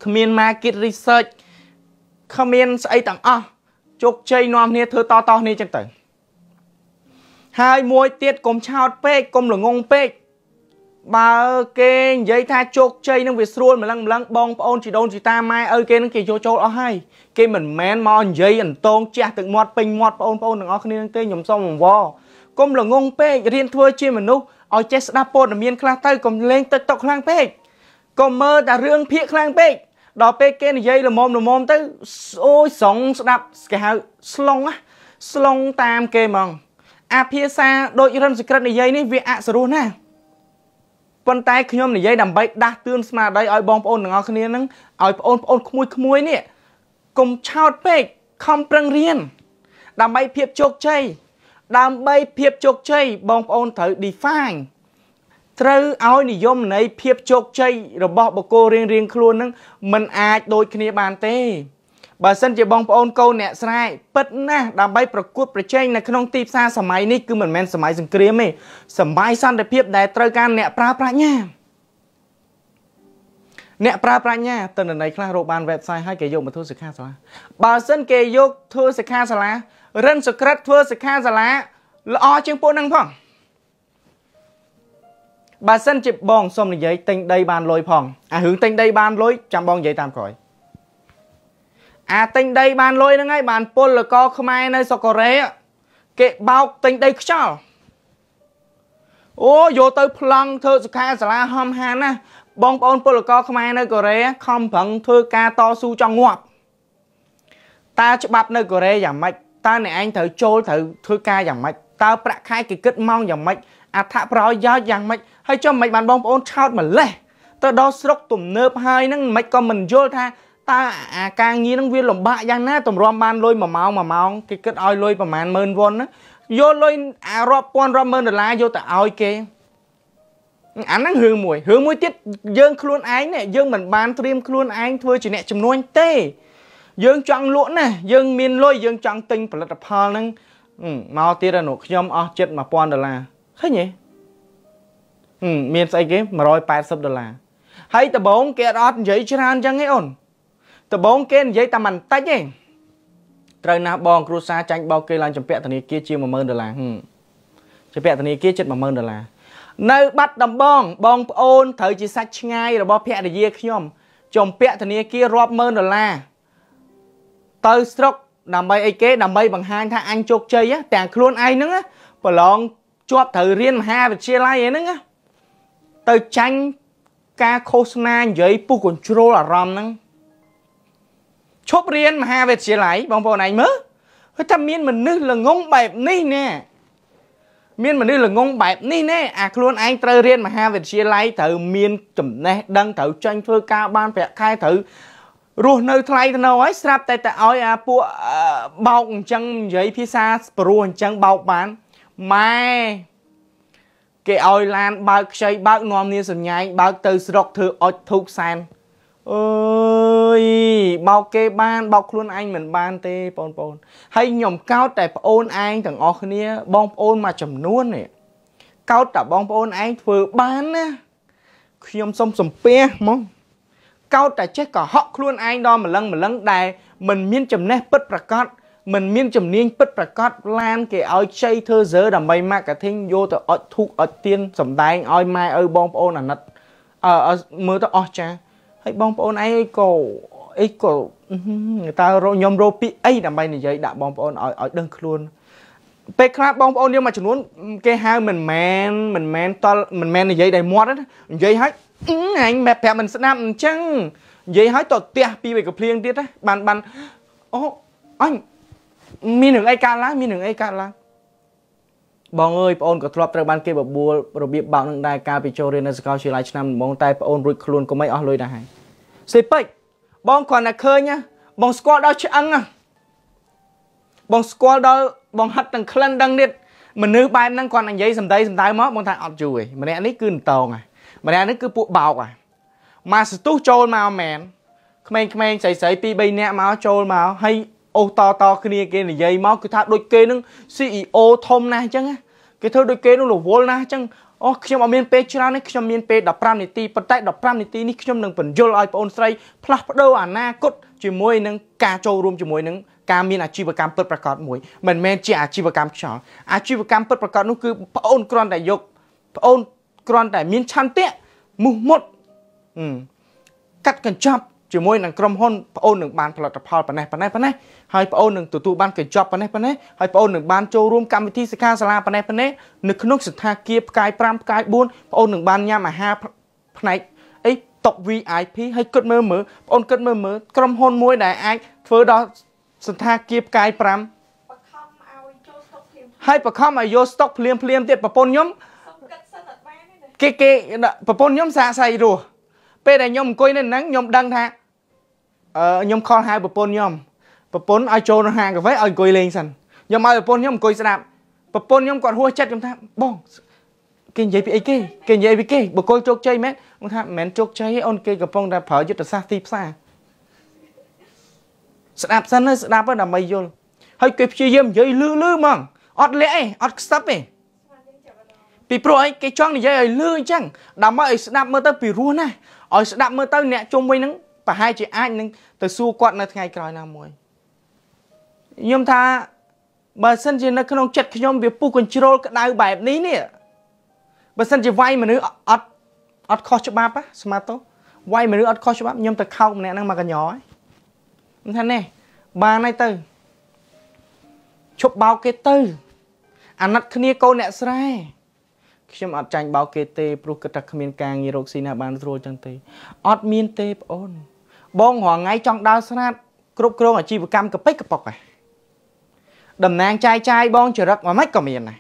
S1: គ្មាន market research គ្មានស្អីទាំងអស់ជោគជ័យនាំគ្នាធ្វើតតនេះចឹងទៅហើយមួយទៀតកុំឆោតពេកកុំល្ងងពេកបើគេនិយាយថាជោគជ័យនឹងវាស្រួលម្លឹងម្លឹងបងប្អូនជីដូនជីតាម៉ែឪគេនឹងគេយកចូលអស់ហើយគេមិនមែនមកនិយាយអន្តងជះទឹកមាត់ពេញមាត់បងប្អូនទាំងអស់គ្នាទេខ្ញុំសូមអង្វរកុំល្ងងពេករៀនធ្វើជាមនុស្សឲ្យចេះស្ដាប់ព័ត៌មានខ្លះទៅកុំលេងទឹកតុកខ្លាំងពេកកុំមើលតែរឿងភាកខ្លាំងពេកដល់ពេលគេនិយាយល្មមល្មមទៅអូយស្រងស្ដាប់គេហៅស្លងណាស្លងតាមគេហ្មងអាភាសាដូចរិនសេក្រិតនិយាយនេះវាអសរោះណាស់ប៉ុន្តែខ្ញុំនិយាយដើម្បីដាស់តឿនស្មារតីឲ្យបងប្អូនទាំងអស់គ្នានឹងឲ្យបងប្អូនក្មួយក្មួយនេះកុំឆោតពេកខំប្រឹងរៀនដើម្បីភាពជោគជ័យដើម្បីភាពជោគជ័យបងប្អូនត្រូវ define ត្រូវឲ្យនិយមន័យភាពជោគជ័យរបស់បុគ្គលរៀងៗខ្លួននឹងមិនអាចដូចគ្នាបានទេបើសិនជាបងប្អូនកូនអ្នកស្រែពិតណាស់ដើម្បីប្រកួតប្រជែងនៅក្នុងទីផ្សារសម័យនេះគឺមិនមែនសម័យសង្គ្រាមទេសម័យសន្តិភាពដែលត្រូវការអ្នកប្រើប្រាជ្ញាអ្នកប្រើប្រាជ្ញាតនន័យខ្លះរកបាន website ហើយគេយកមកធ្វើសិក្ខាសាលាបើសិន គេយកធ្វើសិក្ខាសាលារិនសក្រិតធ្វើសិក្ខាសាលាល្អជាងពួកនឹងផងបើសិនជាបងសុំនិយាយទិញដីបានលុយផងអារឿងទិញដីបានលុយចាំបងនិយាយតាមក្រោយអាទិញដីបានលុយហ្នឹងហើយបានពលកខ្មែរនៅសុកូរ៉េគេបោកទិញដីខ្យល់អូយកទៅប្លង់ធ្វើសុខាសាលាហំហានណា បងប្អូនពលករខ្មែរនៅកូរ៉េខំប្រឹងធ្វើការតស៊ូចង់ងាប់តើច្បាប់នៅកូរ៉េយ៉ាងម៉េចតើអ្នកឯងត្រូវចូលត្រូវធ្វើការយ៉ាងម៉េចតើប្រាក់ខែគេគិតម៉ោងយ៉ាងម៉េចអត្ថប្រយោជន៍យ៉ាងម៉េចហើយចុះមិនបានបងប្អូនឆោតម្លេះទៅដល់ស្រុក ទំនើបហើយហ្នឹងមិនក៏មិនយល់ថាតើអាការងារនឹងវាលំបាកយ៉ាងណាតម្រាំបានលុយ1ម៉ោង1ម៉ោងគេគិតឲ្យលុយប្រហែល10000វ៉ុនណាយកលុយអារាប់ពាន់រាប់ម៉ឺនដុល្លារយកទៅឲ្យគេអាហ្នឹងរឿងមួយរឿងមួយទៀតយើង ខ្លួនឯងនេះយើងមិនបានត្រៀមខ្លួនឯងធ្វើជាអ្នកជំនួញទេ យើងចង់លក់ណាយើងមានលុយយើងចង់ទិញផលិតផលហ្នឹងមកទៀតនោះខ្ញុំអស់ចិត្ត1000ដុល្លារឃើញទេមានស្អីគេ180ដុល្លារហើយដំបងគេអត់និយាយច្រើនចឹងឯអូនដំបងគេនិយាយតែមិនតិចទេត្រូវណាស់បង គ្រួសារចាញ់បោកគេឡើងចម្ពាក់ធនាគារជាង10000ដុល្លារចម្ពាក់ធនាគារជិត10000ដុល្លារនៅ បាត់ដំបងបងប្អូនត្រូវជាសាច់ឆ្ងាយរបស់ភរិយាខ្ញុំចម្ពាក់ធនាគាររាប់ម៉ឺនដុល្លារទៅស្រុកដើម្បីអីគេដើម្បីបង្ហាញថាអញជោគជ័យទាំងខ្លួនឯងហ្នឹងប្រឡងជាប់ត្រូវរៀនមហាវិទ្យាល័យឯហ្នឹងទៅចាញ់ការឃោសនានិយាយពុះកញ្ជ្រោលអារម្មណ៍ហ្នឹងឈប់រៀនមហាវិទ្យាល័យបងប្អូនឯងមើលគាត់ថាមានមនុស្សល្ងងបែបនេះណែមានមនុស្សល្ងងបែបនេះណែអាខ្លួនឯងត្រូវរៀនមហាវិទ្យាល័យត្រូវមានចំណេះដឹងត្រូវចាញ់ធ្វើការបានប្រាក់ខែត្រូវរស់នៅថ្លៃថ្នូរហើយស្រាប់តែតែឲ្យអាពួកបោកអញ្ចឹងនិយាយភាសាព្រោះអញ្ចឹងបោកបានម៉ែគេឲ្យឡានបើកខ្ចីបើកនាំនាសញ្ញាបើកទៅស្រុកធ្វើអុចធូកសែនអើយបោកគេបានបោកខ្លួនឯងមិនបានទេ បងប្អូនហើយខ្ញុំកោតតែប្អូនឯងទាំងអស់គ្នា បងប្អូនមួយចំនួននេះកោតតែបងប្អូនឯងធ្វើបានណាខ្ញុំសុំសំពះមកកោតតែចេះកុហកខ្លួនឯងដល់ម្លឹងម្លឹងដែលមិនមានចំណេះពិតប្រកបមិនមានជំនាញពិតប្រកបឡាន គេឲ្យជ័យធ្វើសើដើម្បី marketing យកទៅអត់ធូកអត់ទៀនសំដែងឲ្យម៉ែឪបងប្អូនអាណិតអឺមើលទៅអស់ចាហើយបងប្អូនឯងក៏អីក៏តើខ្ញុំរោពាក្យអីដើម្បីនិយាយដាក់បងប្អូនឲ្យឲ្យដឹងខ្លួនពេលខ្លះបងប្អូនយើងមួយចំនួនគេហៅមិនមែនមិនមែនតល់មិនមែននិយាយតែមាត់ណានិយាយហើយអញប្រាប់មិនស្ដាប់អញ្ចឹងនិយាយហើយតទះពីវាកភ្លៀងទៀតណាបានបានអូអញមានរឿងអីកើតឡើងមានរឿងអីកើតឡើងបងអើយបងអូនក៏ធ្លាប់ត្រូវបានគេបបួលរបៀបបោកនឹងដែរការពីចូលរៀននៅសាកលវិទ្យាល័យឆ្នាំដំបូងតែបងអូនរួចខ្លួនកុំអីអស់លុយដែរហើយស្លីពេចបងគ្រាន់តែឃើញបងស្គាល់ដល់ឆ្អឹងបងស្គាល់ដល់បងហិតទាំងក្លិនដឹងនេះមនុស្សបែបហ្នឹងគ្រាន់តែនិយាយសម្ដីសម្ដៅមក បងថាអត់ជួយម្នាក់នេះគឺនតងហ่ะម្នាក់នេះគឺពួកបោកហ่ะមកសទុះចូលមកមែនក្មេងៗស្រីស្រី2 3នាក់មកចូលមកហើយអូសតតគ្នាគេនិយាយមកគឺថាដូចគេនឹង CEO ធំណាស់អញ្ចឹងគេធ្វើដូចគេនឹងរវល់ណាស់អញ្ចឹងអូខ្ញុំអត់មានពេលច្រើនទេខ្ញុំមានពេល15នាទីប៉ុន្តែ15នាទីនេះខ្ញុំនឹងបញ្យល់ឲ្យបងស្រីផ្លាស់ប្ដូរអនាគតជាមួយនឹងការចូលរួមជាមួយនឹងការមានអាជីវកម្មពិតប្រាកដមួយមិនមែនជាអាជីវកម្មខ្យល់អាជីវកម្មពិតប្រាកដនោះគឺប្អូនគ្រាន់តែយកប្អូនគ្រាន់តែមានឆន្ទៈមុះមុតកាត់កញ្ចប់ជាមួយនឹងក្រុមហ៊ុនប្អូននឹងបានផលិតផលប៉ណ្ណេះប៉ណ្ណេះប៉ណ្ណេះហើយប្អូននឹងទទួលបានកញ្ចប់ប៉ណ្ណេះប៉ណ្ណេះហើយប្អូននឹងបានចូលរួមកម្មវិធីសិក្ខាសាលាប៉ណ្ណេះប៉ណ្ណេះនៅក្នុងសន្តាគារផ្កាយ5ផ្កាយ4ប្អូននឹងបានញ៉ាំអាហារផ្នែកអីតុក VIP ហើយគិតមើលមើលប្អូនគិតមើលមើលក្រុមហ៊ុនមួយដែលអាចធ្វើដល់សន្តាគារផ្កាយ5ហើយបខំឲ្យយកស្តុកភ្លាមភ្លាមទៀតប្រពន្ធខ្ញុំគេគេប្រពន្ធខ្ញុំសាកសៃរស់ពេលដែលខ្ញុំអង្គុយនៅហ្នឹងខ្ញុំដឹងថាអឺខ្ញុំខលហៅប្រពន្ធខ្ញុំប្រពន្ធឲ្យចូលនៅហាងកាហ្វេឲ្យអង្គុយលេងសិនខ្ញុំឲ្យប្រពន្ធខ្ញុំអង្គុយស្ដាប់ប្រពន្ធខ្ញុំគាត់ហួសចិត្តខ្ញុំថាបងគេនិយាយពីអីគេគេនិយាយពីគេបកគលជោគជ័យមែនខ្ញុំថាមិនមែនជោគជ័យទេអូនគេកំពុងតែប្រើយុទ្ធសាស្ត្រទីផ្សារស្ដាប់សិនស្ដាប់ដើម្បីយល់ហើយ គេព្យាយាមនិយាយលឺលឺហ្មងអត់លាក់ទេអត់ខ្សឹបទេពីព្រោះអីគេចង់និយាយឲ្យលឺអញ្ចឹងដើម្បីឲ្យស្ដាប់មើលទៅពីរោះណាឲ្យស្ដាប់មើលទៅអ្នកជុំវិញហ្នឹងប្រហែលជាអាចនឹងទៅសួរគាត់នៅថ្ងៃក្រោយណាមួយខ្ញុំថាបើសិនជានៅក្នុងចិត្តខ្ញុំវាពុះកញ្ជ្រោលក្តៅបែបនេះនេះបើសិនជាវាយមនុស្សអត់អត់ខុសច្បាប់ស្មាតោវាយមនុស្សអត់ខុសច្បាប់ខ្ញុំទៅខោកម្នាក់ហ្នឹងមកកញ្ញោខ្ញុំថានេះបានហើយទៅឈប់បោកគេទៅ អាណិតគ្នាកូនអ្នកស្រែខ្ញុំអត់ចាញ់បោកគេទេ ព្រោះគិតថាគ្មានការងាររកស៊ីណាបានស្រួលចឹងទេ អត់មានទេប្អូន បងរងថ្ងៃចង់ដើរស្រាតគ្រប់គ្រងអាជីវកម្មកប៉ិចកប៉ុកហ៎តំណាងចាយចាយបងចរិតមិនម៉េចក៏មានដែរ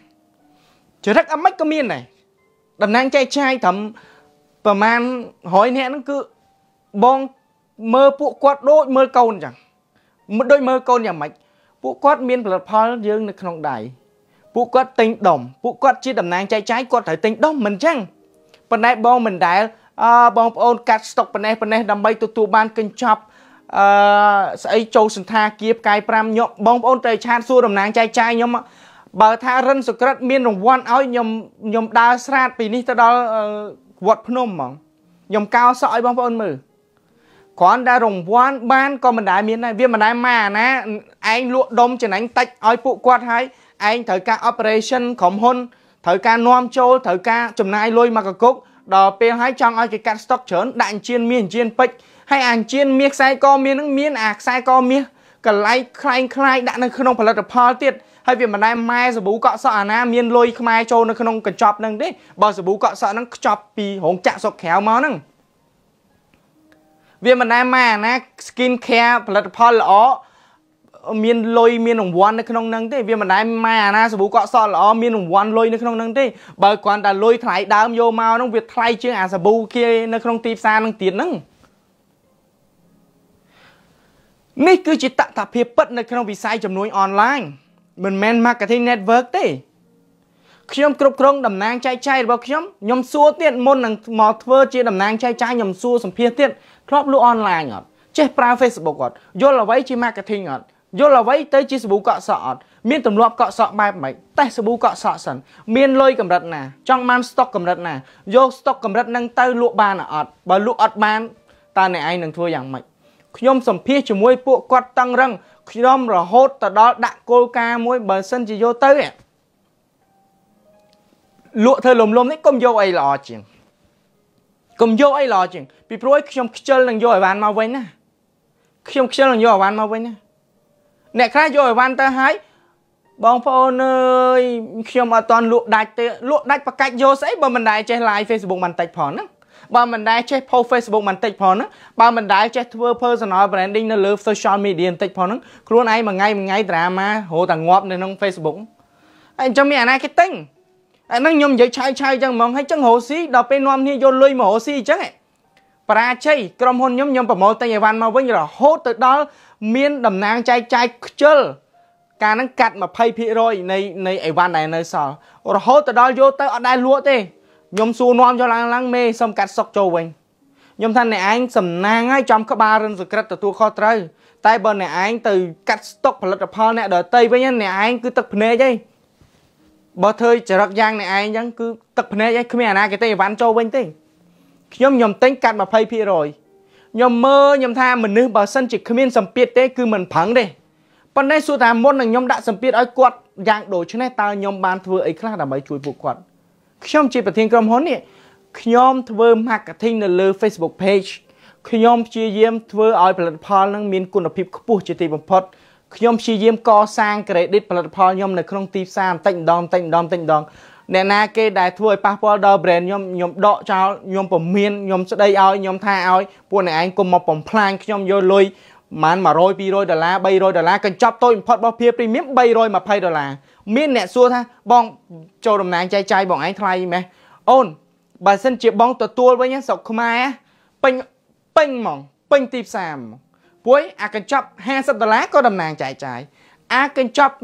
S1: ចរិតអាម៉េចក៏មានដែរតំណាងចាយចាយត្រឹមប្រហែល100នាក់ហ្នឹងគឺបងមើលពួកគាត់ដូចមើលកូនចឹងដូចមើលកូនយ៉ាងម៉េចពួកគាត់មានផលិតផលយើង នៅក្នុងដៃពួកគាត់ទិញដុំពួកគាត់ជាតំណាងចែកចាយគាត់ត្រូវទិញដុំមិនចឹងប៉ុន្តែបងមិនដែលអឺបងប្អូនកាត់ស្តុកប៉ណេះប៉ណេះដើម្បីទទួលបានកញ្ចប់អឺស្អីចូលសន្តាគារផ្កាយ5ញោមបងប្អូនត្រូវឆាតសួរតំណាងចែកចាយខ្ញុំបើ ថារិនសុក្រិតមានរង្វាន់ឲ្យខ្ញុំខ្ញុំដើរស្រាតពីនេះទៅដល់វត្តភ្នំហ្មងខ្ញុំកោសក់ឲ្យបងប្អូនមើលគ្រាន់តែរង្វាន់បានក៏មិនដែលមានដែរវាមិនដែលមកណាឯងលក់ដុំចំណេញតិចឲ្យពួកគាត់ហើយឯងត្រូវការ operation ក្រុមហ៊ុនត្រូវការនាំចូលត្រូវការចំណាយលុយមកកកុកដល់ពេលហើយចង់ឲ្យគេកាត់ stock ច្រើនដាក់អញ្ជៀនមាសអញ្ជៀនពេជ្រហើយអាអញ្ជៀនមាសខ្សែកមាសនឹងមានអាខ្សែកមាសកន្លែងคล้ายคล้ายដាក់នៅក្នុងផលិតផលទៀតហើយវាមិនដែលម៉ែសាប៊ូកក់សក់អាណាមានលុយខ្មែរចូលនៅក្នុងកញ្ចប់ហ្នឹងទេបើសាប៊ូកក់សក់ហ្នឹងខ្ចប់ពីរោងចក្រសុកក្រៅមកហ្នឹងវាមិនដែលម៉ែអាណា skin care ផលិតផលល្អមានលុយមានរង្វាន់នៅក្នុងនឹងទេវាមិនដែលម៉ែអាណាសាប៊ូកក់សក់ល្អមានរង្វាន់លុយនៅក្នុងនឹងទេបើគ្រាន់តែលុយថ្លៃដើមយកមកនោះវាថ្លៃជាងអាសាប៊ូគេនៅក្នុងទីផ្សារនឹងទៀតហ្នឹងនេះគឺជាតតភាពពិតនៅក្នុង វិស័យជំនួយអនឡាញមិនមែន marketing network ទេ ខ្ញុំគ្រប់គ្រងតំណាងចែកចាយរបស់ខ្ញុំខ្ញុំសួរទៀតមុននឹងមកធ្វើជាតំណាងចែកចាយខ្ញុំសួរសម្ភារទៀតធ្លាប់លក់អនឡាញអត់ចេះប្រើ Facebook អត់យល់អ្វីជា marketing អត់យល់អ្វីទៅជាសាប៊ូកក់សក់អត់មានទម្លាប់កក់សក់បែបម៉េចតេសសាប៊ូកក់សក់សិនមានលុយកម្រិតណាចង់បានស្តុកកម្រិតណា យកស្តុកកម្រិតនឹងទៅលក់បានអត់បើលក់អត់បានតើអ្នកឯងនឹងធ្វើយ៉ាងម៉េចខ្ញុំសម្ភាសជាមួយពួកគាត់តឹងរឹងខ្ញុំរហូតទៅដល់ដាក់គោលការណ៍មួយ បើសិនជាយកទៅលក់ធ្វើលំលំនេះកុំយកអីល្អជាងកុំយកអីល្អជាងពីព្រោះខ្ញុំខ្ជិលនឹងយកអីវ៉ាន់មកវិញណាខ្ញុំខ្ជិលនឹងយកអីវ៉ាន់មកវិញណាអ្នកខ្លះយកអីវ៉ាន់ទៅហើយបងប្អូនអើយខ្ញុំអត់តន់លក់ដាច់ទេលក់ដាច់ប្រកាច់យកស្អីបើមិនដែរចេះ live Facebook បន្តិចផងហ្នឹងបើមិនដែរចេះ post Facebook បន្តិចផងហ្នឹងបើមិនដែរចេះធ្វើ personal branding នៅលើ social media បន្តិចផងហ្នឹងខ្លួនឯងមួយថ្ងៃមួយថ្ងៃ drama ហូរតែងាប់នៅក្នុង Facebook ហើយអញ្ចឹងមានអាណាគេទិញអាហ្នឹងខ្ញុំនិយាយឆៅឆៅអញ្ចឹងហ្មងហើយអញ្ចឹងរោស៊ីដល់ពេលនាំគ្នាយកលុយមករោស៊ីអញ្ចឹងឯងបរាជ័យក្រុមហ៊ុនខ្ញុំខ្ញុំប្រមូលទិញអីវ៉ាន់មកវិញរហូតទៅដល់មានតំណាងចែកចាយខ្ជិលការហ្នឹងកាត់20%នៃនៃអីវ៉ាន់ដែលនៅសល់រហូតទៅដល់យកទៅអត់ដែលលក់ទេខ្ញុំសួរនាំចូលឡើងឡើងមេសុំកាត់សុកចូលវិញខ្ញុំថាអ្នកឯងសំណាងហើយចំក្បាលរិនសក្រិតទទួលខុសត្រូវតែបើអ្នកឯងទៅកាត់ស្តុក ផលិតផលអ្នកដតីវិញអ្នកឯងគឺទឹកភ្នែកឯងបើធ្វើចរិតយ៉ាងអ្នកឯងអញ្ចឹងគឺទឹកភ្នែកឯងគ្មានអាណាគេទេអីវ៉ាន់ចូលវិញទេខ្ញុំខ្ញុំទិញកាត់20%ខ្ញុំមើលខ្ញុំថាមនុស្សបើសិនជាគ្មានសម្ពាធទេគឺមិនប្រឹងទេប៉ុន្តែសួរថាមុននឹងខ្ញុំដាក់សម្ពាធឲ្យគាត់យ៉ាងដូចនេះតើខ្ញុំបានធ្វើអីខ្លះដើម្បីជួយពួកគាត់ខ្ញុំជាប្រធានក្រុមហ៊ុននេះខ្ញុំធ្វើ marketing នៅលើ Facebook page ខ្ញុំព្យាយាមធ្វើឲ្យផលិតផលនឹងមានគុណភាពខ្ពស់ជាទីបំផុតខ្ញុំព្យាយាមកសាង credit ផលិតផលខ្ញុំនៅក្នុងទីផ្សារបន្តិចម្ដងបន្តិចម្ដងបន្តិចម្ដងអ្នកណាគេដែលធ្វើឲ្យប៉ះពាល់ដល់ brand ខ្ញុំខ្ញុំដកចោលខ្ញុំពមៀនខ្ញុំស្ដីឲ្យខ្ញុំថាឲ្យពួកអ្នកឯងកុំមកបំផ្លាញខ្ញុំយកលុយប្រហែល100 200ដុល្លារ300ដុល្លារកញ្ចប់តូចបំផុតរបស់ភៀ premium 320ដុល្លារមានអ្នកសួរថា បង ចូលតំណែងចែកចាយបងឯងថ្លៃមែនអូនបើសិនជាបងទទួលវិញស្រុកខ្មែរពេញពេញហ្មងពេញទីផ្សារហ្មងពួយអាកញ្ចប់50ដុល្លារក៏តំណាងចែកចាយអាកញ្ចប់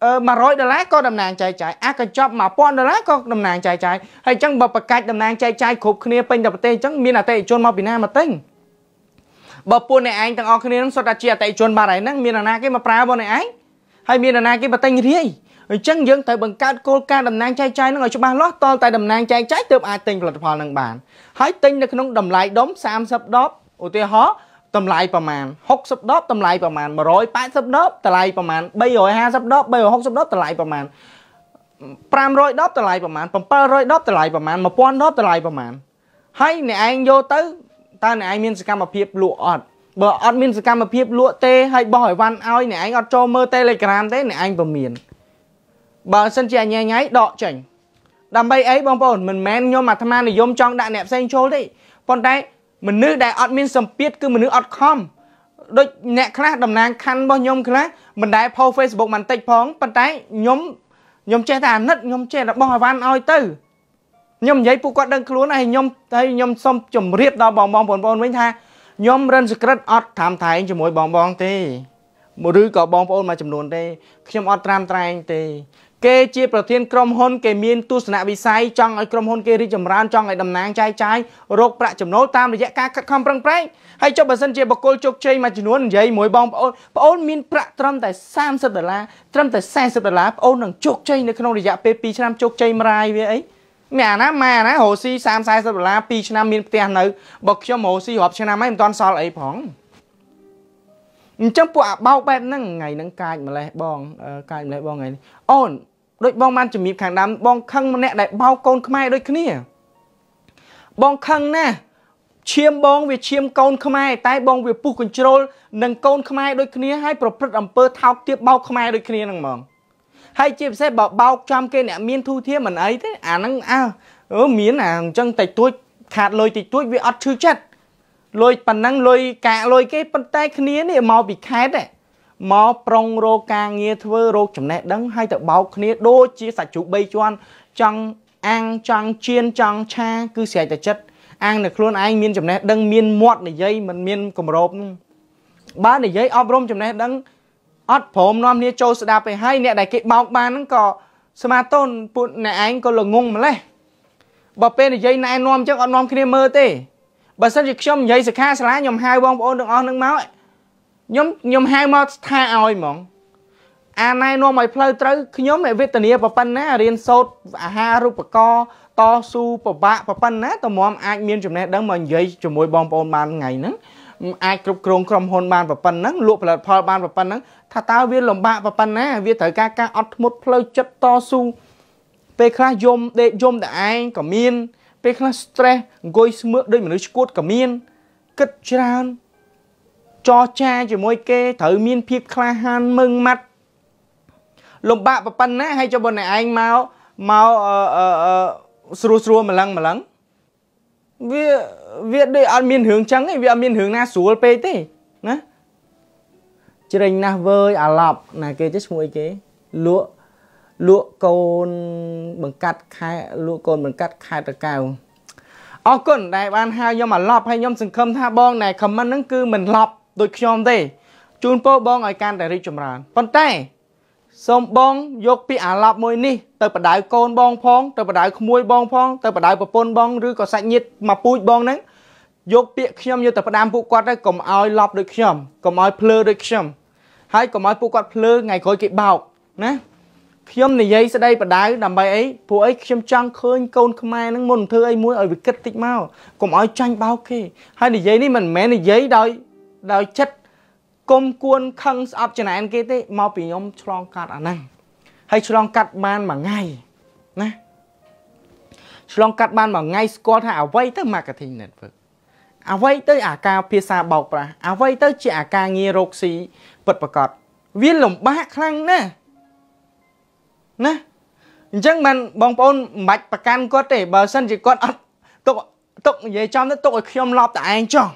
S1: 100ដុល្លារក៏តំណាងចែកចាយអាកញ្ចប់1000ដុល្លារក៏តំណាងចែកចាយហើយអញ្ចឹងបើប្រកាច់តំណាងចែកចាយគ្រប់គ្នាពេញតែប្រទេសអញ្ចឹងមានអតិថិជនមកពីណាមកទិញបើពួកអ្នកឯងទាំងអស់គ្នានឹងសុទ្ធតែជាអតិថិជនបាត់ហើយហ្នឹងមាននរណាគេមកប្រើបងអ្នកឯងហើយមាននរណាគេមកទិញរាយអញ្ចឹងយើងត្រូវបង្កើតគោលការណ៍តំណាងចែកចាយនឹងឲ្យច្បាស់លាស់តលតែតំណាងចែកចាយទើបអាចទិញផលិតផលនឹងបានហើយទិញនៅក្នុងតម្លៃដុំ30ដបឧទាហរណ៍តម្លៃប្រមាណ60ដបតម្លៃប្រមាណ180ដបតម្លៃប្រមាណ350ដប360ដបតម្លៃប្រមាណ500ដបតម្លៃប្រមាណ700ដបតម្លៃប្រមាណ1000ដបតម្លៃប្រមាណហើយអ្នកឯងយកទៅតើអ្នកឯងមានសកម្មភាព លក់អត់បើអត់មានសកម្មភាពលក់ទេហើយបោះឲ្យវ៉ាន់ឲ្យអ្នកឯងអត់ចូលមើល Telegram ទេអ្នកឯងពុំមានបើសិនជាអញ្ញាញ៉ៃដកចេញដើម្បីអីបងប្អូនមិនមែនខ្ញុំអាត្មានិយមចង់ដាក់អ្នកផ្សេងចូលទេប៉ុន្តែមនុស្សដែលអត់មានសម្ពាធគឺមនុស្សអត់ខំដូចអ្នកខ្លះតំណាងខណ្ឌរបស់ខ្ញុំខ្លះមិនដែលផុស Facebook បន្តិចផងប៉ុន្តែខ្ញុំខ្ញុំចេះតែអាណិតខ្ញុំចេះតែបោះអវ៉ាន់ឲ្យទៅខ្ញុំនិយាយពួកគាត់ដឹងខ្លួនហើយខ្ញុំហើយខ្ញុំសូមជម្រាបដល់បងបងបងប្អូនវិញថាខ្ញុំរិនសក្រិតអត់ត្រាំត្រែងជាមួយបងបងទេឬក៏បងប្អូនមួយចំនួនទេ ខ្ញុំអត់ត្រាំត្រែងទេគេជាប្រធានក្រុមហ៊ុនគេមានទស្សនវិស័យចង់ឲ្យក្រុមហ៊ុនគេរីកចម្រើនចង់ឲ្យតំណាងចាយចាយរកប្រាក់ចំណូលតាមរយៈការខិតខំប្រឹងប្រែងហើយចុះបើសិនជាបុគ្គលជោគជ័យមួយចំនួននិយាយមួយបងប្អូនប្អូនមានប្រាក់ត្រឹមតែ30ដុល្លារត្រឹមតែ40ដុល្លារប្អូននឹងជោគជ័យនៅ ក្នុងរយៈពេល2ឆ្នាំជោគជ័យម្រាយវាអីមានអាណាម៉ែណារ៉ូស៊ី30 40ដុល្លារ2ឆ្នាំមានផ្ទះនៅបើខ្ញុំរ៉ូស៊ីរាប់ឆ្នាំហើយមិនទាន់សល់អីផងអញ្ចឹងពួកអាបោកបែបហ្នឹងថ្ងៃហ្នឹងកាចម្លេះបង កាចម្លេះបងថ្ងៃនេះអូនដូចបងបានជំរាបខាងដើមបងខឹងម្នាក់ដែលបោកកូនខ្មែរដូចគ្នាបងខឹងណាស់ឈាមបងវាឈាមកូនខ្មែរតែបង វាពុះកញ្ជ្រោលនឹងកូនខ្មែរដូចគ្នាហើយប្រព្រឹត្តអំពើថោកទាបបោកខ្មែរដូចគ្នាហ្នឹងហ្មងហើយជាពិសេសបើបោកចំគេអ្នកមានធូធាមិនអីទេអាហ្នឹងអើមានអាអញ្ចឹងតិចតួចខាតលុយតិចតួចវាអត់ឈឺចិត្តលុយប៉ុណ្ណឹងលុយកាលុយគេប៉ុន្តែគ្នានេះមកពីខេត្តមកប្រុងរោការងារធ្វើរោគចំណេះដឹងហើយទៅបោកគ្នា ដូចជាសាច់ជ្រូក3ជាន់ចង់អាំងចង់ជៀនចង់ឆាគឺស្រែកតែចិត្តអាំងនៅខ្លួនឯងមានចំណេះដឹង មានមាត់និយាយមិនមានគម្របបើនិយាយអប់រំចំណេះដឹងអត់ព្រមនាំគ្នា ចូលស្ដាប់ឯហើយអ្នកដែលគេបោកបានហ្នឹងក៏ស្មាតូនពួកអ្នកឯងក៏ល្ងងម្លេះបើពេលនិយាយណែនាំចឹងអត់នាំគ្នាមើលទេបើសិនជាខ្ញុំនិយាយសិក្ខាសាលាខ្ញុំហៅបងប្អូនទាំងអស់នឹងមកខ្ញុំខ្ញុំហៅមកថាឲ្យហ្មងអាណែនាំឲ្យផ្លូវត្រូវខ្ញុំឯវេទនាប៉ុណ្ណារៀនសូត្រអាហារូបករណ៍តស៊ូពិបាកប៉ុណ្ណាតម្រាំអាច មានចំណេះដឹងមកនិយាយជាមួយបងប្អូនបានថ្ងៃហ្នឹងអាចគ្រប់គ្រងក្រុមហ៊ុនបានប៉ុណ្ណឹងលក់ផលិតផលបានប៉ុណ្ណឹងថាតើវា លំបាកប៉ុណ្ណាវាត្រូវការការអត់ធ្មត់ផ្លូវចិត្តតស៊ូពេលខ្លះយំដេកយំតែឯងក៏មានពេលខ្លះ stress អង្គុយស្មើកដូចមនុស្សឈួតក៏មានគិតច្រើនចរចាជាមួយគេត្រូវមានភាពក្លាហានមឹងម៉ាត់លំបាកប៉ុណ្ណាហើយចុះបើអ្នកឯងមកមកអឺស្រួលស្រួលម្លឹងម្លឹងវាវាដូចអត់មានរឿងចឹងទេវាអត់មានរឿងណាស្រួលពេកទេណាជ្រេញណាស់វើយអាឡប់ណាគេចេះឈ្មោះអីគេលក់លក់កូនបង្កាត់ខែលក់កូនបង្កាត់ខែតកៅអរគុណដែលបានហៅខ្ញុំមកឡប់ហើយខ្ញុំសង្ឃឹមថាបងដែល comment ហ្នឹងគឺមិនឡប់ដូចខ្ញុំទេជូនពរបងឲ្យកាន់តែរីកចម្រើនប៉ុន្តែសូមបងយកពាក្យអាឡប់មួយនេះទៅបដៅកូនបងផងទៅបដៅក្មួយបងផងទៅបដៅប្រពន្ធបងឬក៏សាច់ញាតិមកពូជបងហ្នឹងយកពាក្យខ្ញុំយកទៅផ្ដាំពួកគាត់ទៅកុំឲ្យឡប់ដូចខ្ញុំកុំឲ្យភ្លើដូចខ្ញុំហើយកុំឲ្យពួកគាត់ភ្លើថ្ងៃក្រោយគេបោកណាខ្ញុំនិយាយស្ដីបដៅដើម្បីអីព្រោះអីខ្ញុំចង់ឃើញ កូនខ្មែរនឹងមុនធ្វើអីមួយឲ្យវាគិតតិចមកកុំឲ្យចាញ់បោកគេ ហើយនិយាយនេះមិនមែននិយាយដោយដោយចិត្តកុំគួនខឹងស្អប់ច្នែនគេទេមកពីខ្ញុំឆ្លងកាត់អាហ្នឹងហើយឆ្លងកាត់បានមួយថ្ងៃណាឆ្លងកាត់បានមួយថ្ងៃស្គាល់ថា អ្វីទៅ marketing network អ្វីទៅអាការភាសាបោកប្រាស់អ្វីទៅជាអាការងាររោគស៊ីពិតប្រកបវាលំបាកខ្លាំងណាស់ណាអញ្ចឹងមិន បងប្អូនមិនបាច់ប្រកាន់គាត់ទេបើសិនជាគាត់អត់ទុកទុកនិយាយចំទៅទុកឲ្យខ្ញុំឡប់តែឯងចោះ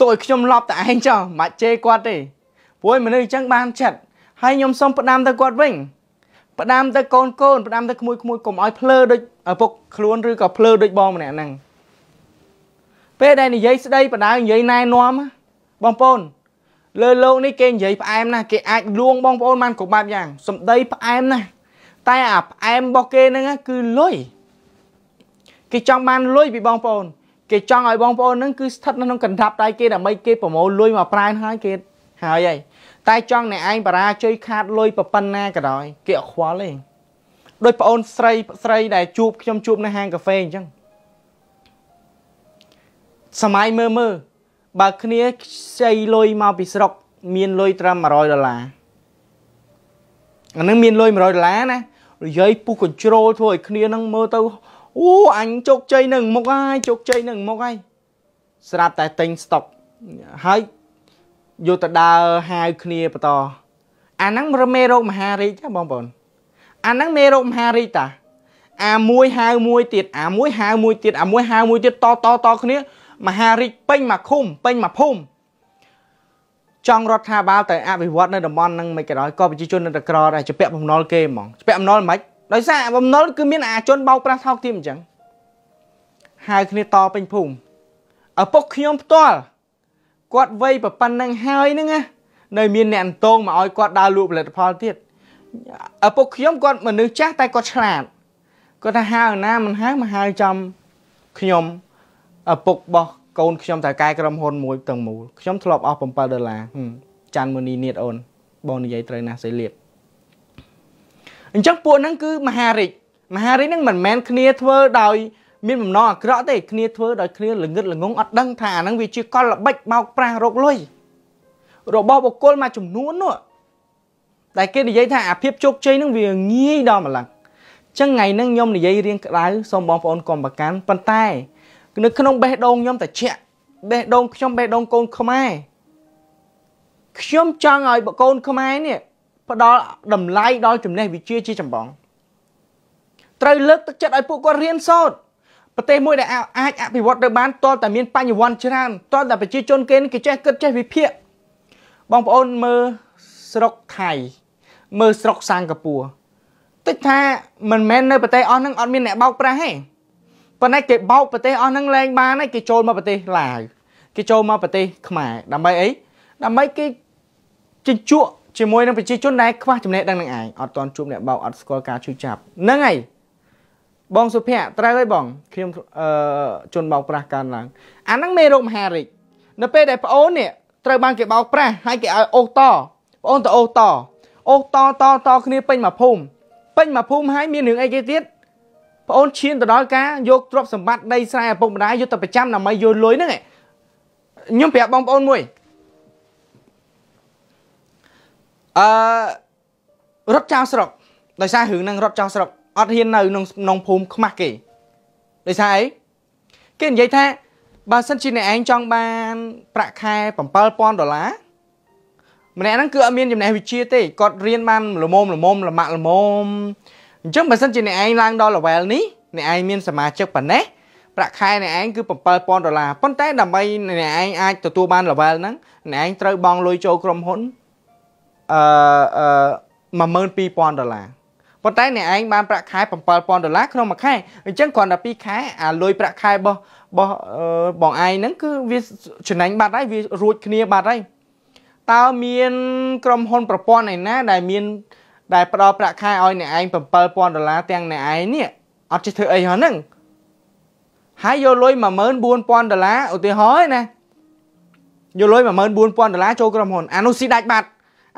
S1: ទុកឲ្យខ្ញុំឡប់តែឯងចោះមិនបាច់ជេរគាត់ទេព្រោះមនុស្សអញ្ចឹងបាន ចិត្តហើយខ្ញុំសូមផ្ដាំទៅគាត់វិញផ្ដាំទៅកូនកូនផ្ដាំទៅក្មួយក្មួយកុំឲ្យភ្លើដូចឪពុកខ្លួនឬក៏ភ្លើដូចបងម្នាក់ហ្នឹងពេលដែលនិយាយស្ដីបដៅនិយាយណែនាំបងប្អូនលើโลกនេះគេនិយាយផ្អែមណាស់គេអាចលួងបងប្អូនបានគ្រប់បែបយ៉ាងសំដីផ្អែមណាស់តែអាផ្អែមរបស់គេហ្នឹងគឺលុយគេចង់បានលុយពីបងប្អូនគេចង់ឲ្យបងប្អូនហ្នឹងគឺស្ថិតនៅក្នុងកណ្ដាប់ដៃគេដើម្បីគេប្រមូលលុយមកប្រែនឲ្យគេហើយហើយតែចង់អ្នកឯងបរាជ័យខាតលុយប៉ុណ្ណាក៏ដោយគេអត់ខ្វល់ទេដោយប្អូនស្រីស្រីដែលជួបខ្ញុំជួបនៅហាងកាហ្វេអញ្ចឹងសម័យមើលមើលបើគ្នាខ្ចីលុយមកពីស្រុក មានលុយត្រឹម100ដុល្លារអានឹងមានលុយ100ដុល្លារណានិយាយពុះ control ធ្វើឲ្យគ្នានឹងមើលទៅ អូអញជោគជ័យនឹងមុខហើយជោគជ័យនឹងមុខហើយស្រាប់តែទិញស្តុកហើយយកទៅដើរហាវគ្នាបន្តអាហ្នឹងមេរោគមហារាជបងប្អូនអាហ្នឹងមេរោគមហារាជតា អាមួយហាវមួយទៀតអាមួយហាវមួយទៀតអាមួយហាវមួយទៀតតតតគ្នាមហារាជពេញមកឃុំពេញមកភូមិចង់រដ្ឋាភិបាលទៅអភិវឌ្ឍនៅតំបន់ហ្នឹងមិនក៏ដោយក៏ប្រជាជននៅតែក្រដែរជាពាក់បំណុលគេហ្មងជាពាក់បំណុលមិនដោយសារបំណុលគឺមានអាជនបោកប្រាស់ថោកទាបអញ្ចឹងហៅគ្នាតពេញភូមិឪពុកខ្ញុំផ្ទាល់គាត់វ័យប្រប៉ុណ្ណឹងហើយហ្នឹងណានៅមានអ្នកអន្តងមកឲ្យគាត់ដើរលក់ផលិតផលទៀតឪពុកខ្ញុំគាត់មនុស្សចាស់តែគាត់ឆ្លាតគាត់ថាហៅណាមិនហៅមកហៅចំខ្ញុំឪពុកបោះកូនខ្ញុំត្រូវកែក្រុមហ៊ុនមួយទាំងមូលខ្ញុំធ្លាប់អស់7ដុល្លារចាន់មួយនេះនេះអូនបងនិយាយត្រូវណាស់សេលៀបអញ្ចឹងពួកហ្នឹងគឺមហារិទ្ធមហារិទ្ធហ្នឹងមិនមែនគ្នាធ្វើដោយមានបំណងអាក្រក់ទេគ្នាធ្វើដោយគ្នាល្ងឹតល្ងងអត់ដឹងថាអាហ្នឹងវាជាកលល្បិចបោកប្រាស់រោគលុយរបស់បុគ្គលមួយចំនួននោះតែគេនិយាយថាអាភាពជោគជ័យហ្នឹងវាងាយដល់ម្លឹងអញ្ចឹងថ្ងៃហ្នឹងខ្ញុំនិយាយរៀងក្តៅសូមបងប្អូនកុំប្រកាន់ប៉ុន្តែនៅក្នុងបេះដូងខ្ញុំតាជាក់បេះដូងខ្ញុំបេះដូងកូនខ្មែរខ្ញុំចង់ឲ្យបកូនខ្មែរនេះផ្ដល់តម្លៃដល់ចំណេះវិជ្ជាជាចម្បង ត្រូវលើកទឹកចិត្តឲ្យពួកគាត់រៀនសូត្រប្រទេសមួយដែលអាចអភិវឌ្ឍទៅបានទាល់តែមាន បញ្ញវន្តច្រើន ទាល់តែប្រជាជនគេគេចេះគិតចេះវិភាគបងប្អូនមើលស្រុកថៃមើលស្រុកសិង្ហបុរីតិចថាមិនមែននៅប្រទេសអស់ហ្នឹងអត់មានអ្នកបោកប្រាស់ទេប៉ុន្តែគេបោកប្រទេសអស់ហ្នឹងលែងបានហើយគេចូលមកប្រទេសឡាវគេចូលមកប្រទេសខ្មែរដើម្បីអីដើម្បីគេជញ្ជក់ជាមួយនឹងប្រជាជនដែលខ្វះចំណេះដឹងនឹងឯងអត់តន់ជួបអ្នកបោកអត់ស្គាល់ការជួយចាប់ហ្នឹងហើយបងសុភ័ក្រត្រូវហើយបងខ្ញុំអឺជន់បោកប្រាស់កើនឡើងអាហ្នឹងមេរោគមហារីកនៅពេលដែលប្អូននេះត្រូវបានគេបោកប្រាស់ហើយគេឲ្យអូសតប្អូនទៅអូសតអូសតតត គ្នាពេញមួយភូមិពេញមួយភូមិហើយមានរឿងអីគេទៀតប្អូនឈានទៅដល់ការយកទ្រព្យសម្បត្តិដីស្រែឪពុកម្ដាយយកទៅប្រចាំដើម្បីយកលុយហ្នឹងខ្ញុំប្រាប់បងប្អូនមួយអឺរត់ចោលស្រុកដោយសាររឿងហ្នឹងរត់ចោលស្រុកអត់ហ៊ាននៅក្នុងក្នុងភូមិខ្មាស់គេដោយសារអីគេនិយាយថាបើសិនជាអ្នកឯងចង់បាន ប្រាក់ខែ7000ដុល្លារម្នាក់ហ្នឹងគឺអត់មានចំណេះវិជ្ជាទេគាត់រៀនបានល្មមល្មមល្មាក់ល្មមអញ្ចឹងបើសិនជាអ្នកឯងឡើងដល់ level នេះអ្នកឯងមានសមាជិកប៉ុណ្ណេះប្រាក់ខែអ្នកឯងគឺ7000ដុល្លារប៉ុន្តែដើម្បីអ្នកឯងអាចទទួលបាន level ហ្នឹងអ្នកឯងត្រូវបង់លុយចូលក្រុមហ៊ុនអឺ12000ដុល្លារប៉ុន្តែអ្នកឯងបានប្រាក់ខែ7000ដុល្លារក្នុងមួយខែអញ្ចឹងគ្រាន់តែ2ខែអាលុយប្រាក់ខែរបស់របស់បងឯងហ្នឹងគឺវាចំណាញ់បាត់ហើយវារួចគ្នាបាត់ហើយតើមានក្រុមហ៊ុនប្រព័ន្ធឯណាដែលមានដែលផ្ដល់ប្រាក់ខែឲ្យអ្នកឯង7000ដុល្លារទាំងអ្នកឯងនេះអត់ចេះធ្វើអីហ្នឹងហើយយកលុយ14000ដុល្លារឧទាហរណ៍ណាយកលុយ14000ដុល្លារចូលក្រុមហ៊ុនអានោះស៊ីដាច់បាត់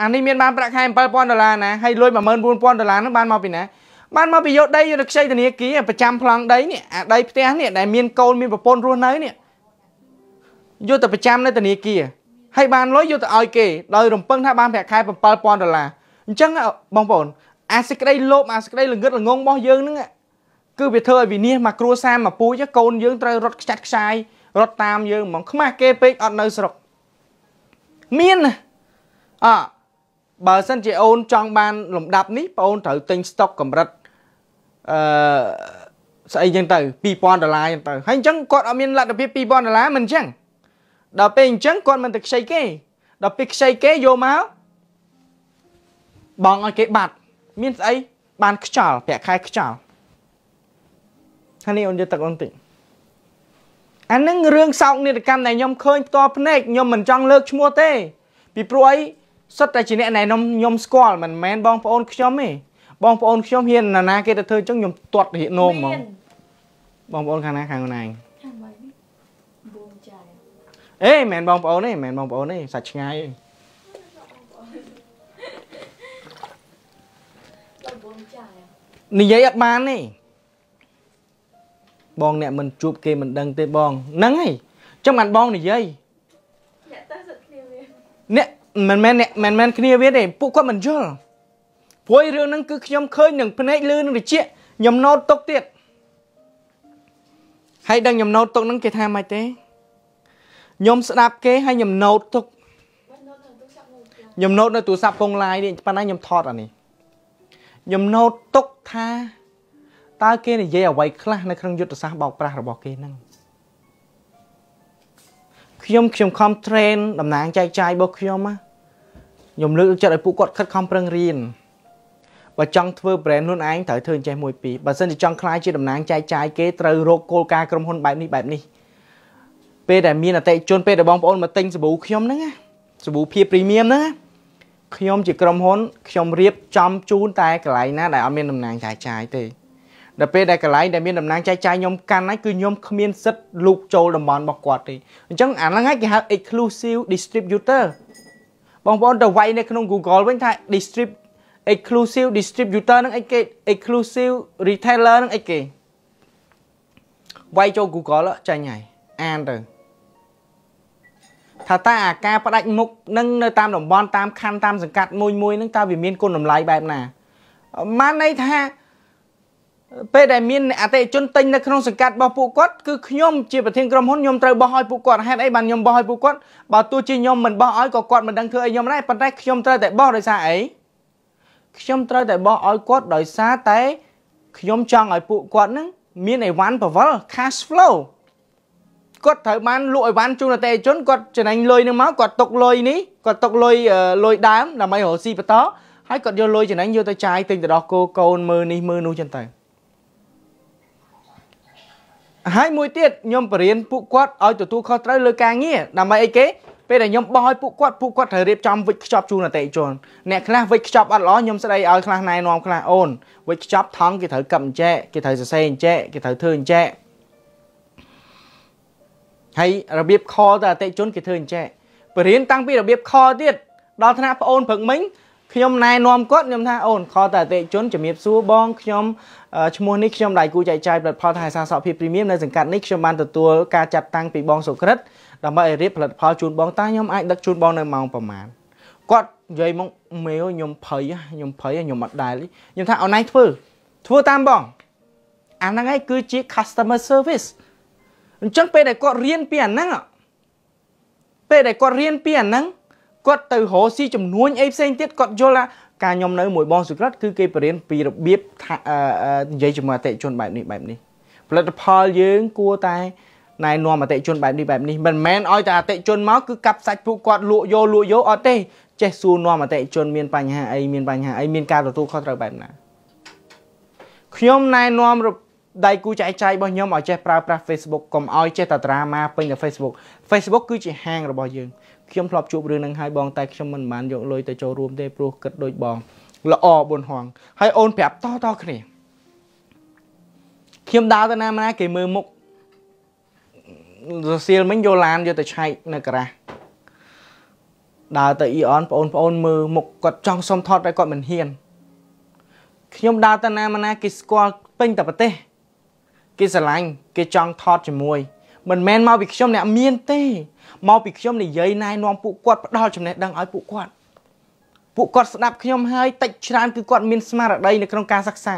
S1: អានេះមានបានប្រាក់ខែ7000ដុល្លារណាហើយលុយ14000ដុល្លារហ្នឹងបានមកពីណាបានមកពីយកដីយកខ្ចីធនាគារប្រចាំប្លង់ដីនេះអាដីផ្ទះនេះដែលមានកូនមានប្រពន្ធរស់នៅនេះយកទៅប្រចាំនៅធនាគារហើយបានលុយយកទៅឲ្យគេដោយរំពឹងថាបានប្រាក់ខែ7000ដុល្លារអញ្ចឹងបងប្អូនអាសេចក្តីលោភអាសេចក្តីល្ងឹតល្ងងរបស់យើងហ្នឹងគឺវាធ្វើឲ្យវិនាសមកគ្រួសារមកពូជកូនយើងត្រូវរត់ខ្ចាត់ខ្ចាយរត់តាមយើងហ្មងខ្មាស់គេពេកអត់នៅស្រុកមានអបើសិនជាអូនចង់បានលំដាប់នេះបងអូនត្រូវទិញស្តុកកម្រិតអឺស្អីចឹងទៅ2000ដុល្លារចឹងទៅហើយអញ្ចឹងគាត់អត់មានលទ្ធភាព2000ដុល្លារមិនអញ្ចឹងដល់ពេលអញ្ចឹងគាត់មិនទៅខ្ចីគេ ដល់ពេលខ្ចីគេយកមកបងឲ្យគេបាត់មានស្អីបានខ្ចោលប្រាក់ខែខ្ចោលហើយនេះអូនយកទឹកអូនតិចអានឹងរឿងសោកនាដកម្មដែលខ្ញុំឃើញផ្ទាល់ភ្នែកខ្ញុំមិនចង់លើកឈ្មោះទេ ពីព្រោះអីសុទ្ធតែជាអ្នកណែនាំខ្ញុំស្គាល់មិនមែនបងប្អូនខ្ញុំទេបងប្អូនខ្ញុំហ៊ានណាណាគេទៅធ្វើអញ្ចឹងខ្ញុំទាត់រៀកនោមហ្មងបងប្អូនខាងណាខាងណាខាងបីបងចាអេមិនមែនបងប្អូនទេមិនមែនបងប្អូនទេសាច់ឆ្ងាយទេនិយាយអត់បានទេបងអ្នកមិនជួបគេមិនដឹង ទេបងហ្នឹងហើយចឹងបានបងនិយាយអ្នកតើសិតគ្នាវាអ្នកមិនមែនអ្នកមិនមែនគ្នាវាទេពួកគាត់មិនយល់ព្រោះរឿងហ្នឹង គឺខ្ញុំ ឃើញនឹងភ្នែកលឺនឹងត្រជាខ្ញុំណោតទុកទៀតហើយដឹងខ្ញុំណោតទុកហ្នឹងគេថាម៉េចទេខ្ញុំស្ដាប់គេ ហើយខ្ញុំណោតទុកខ្ញុំណោតនៅទូរស័ព្ទពងឡាយនេះប៉ុន្តែខ្ញុំថតអានេះញំណោតទុកថា តើគេនិយាយអ្វីខ្លះនៅ ក្នុងយុទ្ធសាស្ត្របោកប្រាស់របស់គេហ្នឹងខ្ញុំខ្ញុំខំ train តំណាងចែកចាយរបស់ខ្ញុំខ្ញុំលើកចិត្តឲ្យពួកគាត់ខិតខំប្រឹងរៀនបើចង់ធ្វើ brand ខ្លួនឯងត្រូវធ្វើចេះមួយពីរបើមិនចង់ខ្លាយជាតំណាងចែកចាយគេត្រូវរកគោលការណ៍ក្រុមហ៊ុនបែបនេះបែបនេះពេលដែលមានអតិជនពេលដែលបងប្អូនមកទិញសាប៊ូខ្ញុំហ្នឹងណាសាប៊ូភាព premium ហ្នឹងណាខ្ញុំជាក្រុមហ៊ុនខ្ញុំរៀបចំជូនតែកន្លែងណាដែលអត់មានតំណែងចែកចាយទេដល់ពេលដែលកន្លែងដែលមានតំណែងចែកចាយខ្ញុំកាន់ហើយគឺខ្ញុំគ្មានសិទ្ធិលូកចូលតំបន់របស់គាត់ទេអញ្ចឹងអាហ្នឹងគេហៅ exclusive distributor បងប្អូនទៅវាយនៅក្នុង Google វិញ ថា distrib exclusive distributor ហ្នឹងអីគេ exclusive retailer ហ្នឹងអីគេវាយចូល Google ចាញ់ហើយអានទៅថាតើអាការបដិមុខនឹងនៅតាមតំបន់តាមខណ្ឌតាមសង្កាត់មួយមួយនឹងតើវាមានគុណតម្លៃបែបណាបានន័យថាពេលដែលមានអតិជនទិញនៅក្នុងសង្កាត់របស់ពួកគាត់គឺខ្ញុំជាប្រធានក្រុមហ៊ុនខ្ញុំត្រូវបោះឲ្យពួកគាត់ហេតុអីបានខ្ញុំបោះឲ្យពួកគាត់បើទោះជាខ្ញុំមិនបោះឲ្យក៏គាត់មិនដឹងធ្វើអីខ្ញុំដែរប៉ុន្តែខ្ញុំត្រូវតែបោះដោយសារអីខ្ញុំត្រូវតែបោះឲ្យគាត់ដោយសារតែ ខ្ញុំចង់ឲ្យពួកគាត់នឹងមានអីវ៉ាន់ប្រវល់ cash flow គាត់ត្រូវបានលក់ឲ្យវ៉ាន់ជូនអតិថិជនគាត់ចំណេញលុយនឹងមកគាត់ຕົកលុយនេះគាត់ຕົកលុយលុយដើមដើម្បីរកស៊ីបន្តហើយគាត់យកលុយចំណេញយកទៅចាយទិញទៅដោះគោកូនមើលនេះមើលនោះចឹងទៅហើយមួយទៀតខ្ញុំបរៀនពួកគាត់ឲ្យទទួលខុសត្រូវលើការងារដើម្បីអីគេពេលដែលខ្ញុំបោះឲ្យពួកគាត់ពួកគាត់ត្រូវរៀបចំវិច្ចខ្ចប់ជូនអតិថិជនអ្នកខ្លះវិច្ចខ្ចប់អត់ល្អខ្ញុំស្ដីឲ្យខ្លះណែនាំខ្លះអូនវិច្ចខ្ចប់ថង់គេត្រូវកឹបអញ្ចែគេត្រូវសរសេរអញ្ចែគេត្រូវធ្វើអញ្ចែហើយរបៀបខលទៅអតិជនគេធ្វើអញ្ចេះបរៀនតាំងពីរបៀបខលទៀតដល់ថ្នាក់ប្អូនព្រឹកមិញខ្ញុំណែនាំគាត់ខ្ញុំថាអូនខលទៅអតិជនជំរាបសួរបងខ្ញុំឈ្មោះនេះខ្ញុំដៃគូចែកចាយផលិតផលថែសាសភាពព្រីមៀមនៅសង្កាត់នេះខ្ញុំបានទទួលការចាត់តាំងពីបងសុក្រិតដើម្បីឲ្យរៀបផលិតផលជូនបងតាខ្ញុំអាចដឹកជូនបងនៅម៉ោងប្រមាណគាត់និយាយមកមេខ្ញុំភ័យខ្ញុំភ័យខ្ញុំអត់ដែលខ្ញុំថាអនឡាញធ្វើធ្វើតាមបងអាហ្នឹងឯងគឺជា customer service អញ្ចឹងពេលដែលគាត់រៀនពីអាហ្នឹងពេលដែលគាត់រៀនពីអាហ្នឹងគាត់ទៅរកស៊ីចំនួនអីផ្សេងទៀតគាត់យល់ថាការខ្ញុំនៅមួយបងសុក្រិតគឺគេបរៀនពីរបៀបថានិយាយជាមួយអតិជនបែបនេះបែបនេះផលិតផលយើងគួរតែណែនាំអតិជនបែបនេះបែបនេះមិនមែនឲ្យតែអតិជនមកគឺកាប់សាច់ពួកគាត់លក់យកលក់យកអត់ទេចេះសួរនាំអតិជនមានបញ្ហាអីមានបញ្ហាអីមានការទទួលខុសត្រូវបែបណាខ្ញុំណែនាំរបដៃគូចែកចាយរបស់ខ្ញុំឲ្យចេះប្រើប្រាស់ Facebook កុំឲ្យចេះតែត្រាម៉ាពេញតែ Facebook Facebook គឺជាហាងរបស់យើងខ្ញុំធ្លាប់ជួបរឿងនឹងហើយបង តែខ្ញុំមិនបានយកលុយទៅចូលរួមទេព្រោះគិតដូចបងល្អបួនហងហើយអូនប្រាប់តតគ្នាខ្ញុំដើរទៅណាណាគេមើលមុខរសៀលមិញយកឡានយកទៅឆែកនៅការ៉ាសដើរទៅអ៊ីអនបងប្អូនមើលមុខគាត់ចង់សុំថតតែគាត់មិនហ៊ាន ខ្ញុំដើរទៅណាណាគេស្គាល់ពេញតែប្រទេសគេស្រឡាញ់គេចង់ថតជាមួយមិនមែនមកពីខ្ញុំអ្នក មានទេមកពីខ្ញុំនិយាយណែនាំពួកគាត់ផ្ដល់ចំណេះដឹងឲ្យពួកគាត់ពួកគាត់ស្ដាប់ខ្ញុំហើយតិចច្រើនគឺគាត់មានស្មារតីនៅក្នុងការសិក្សា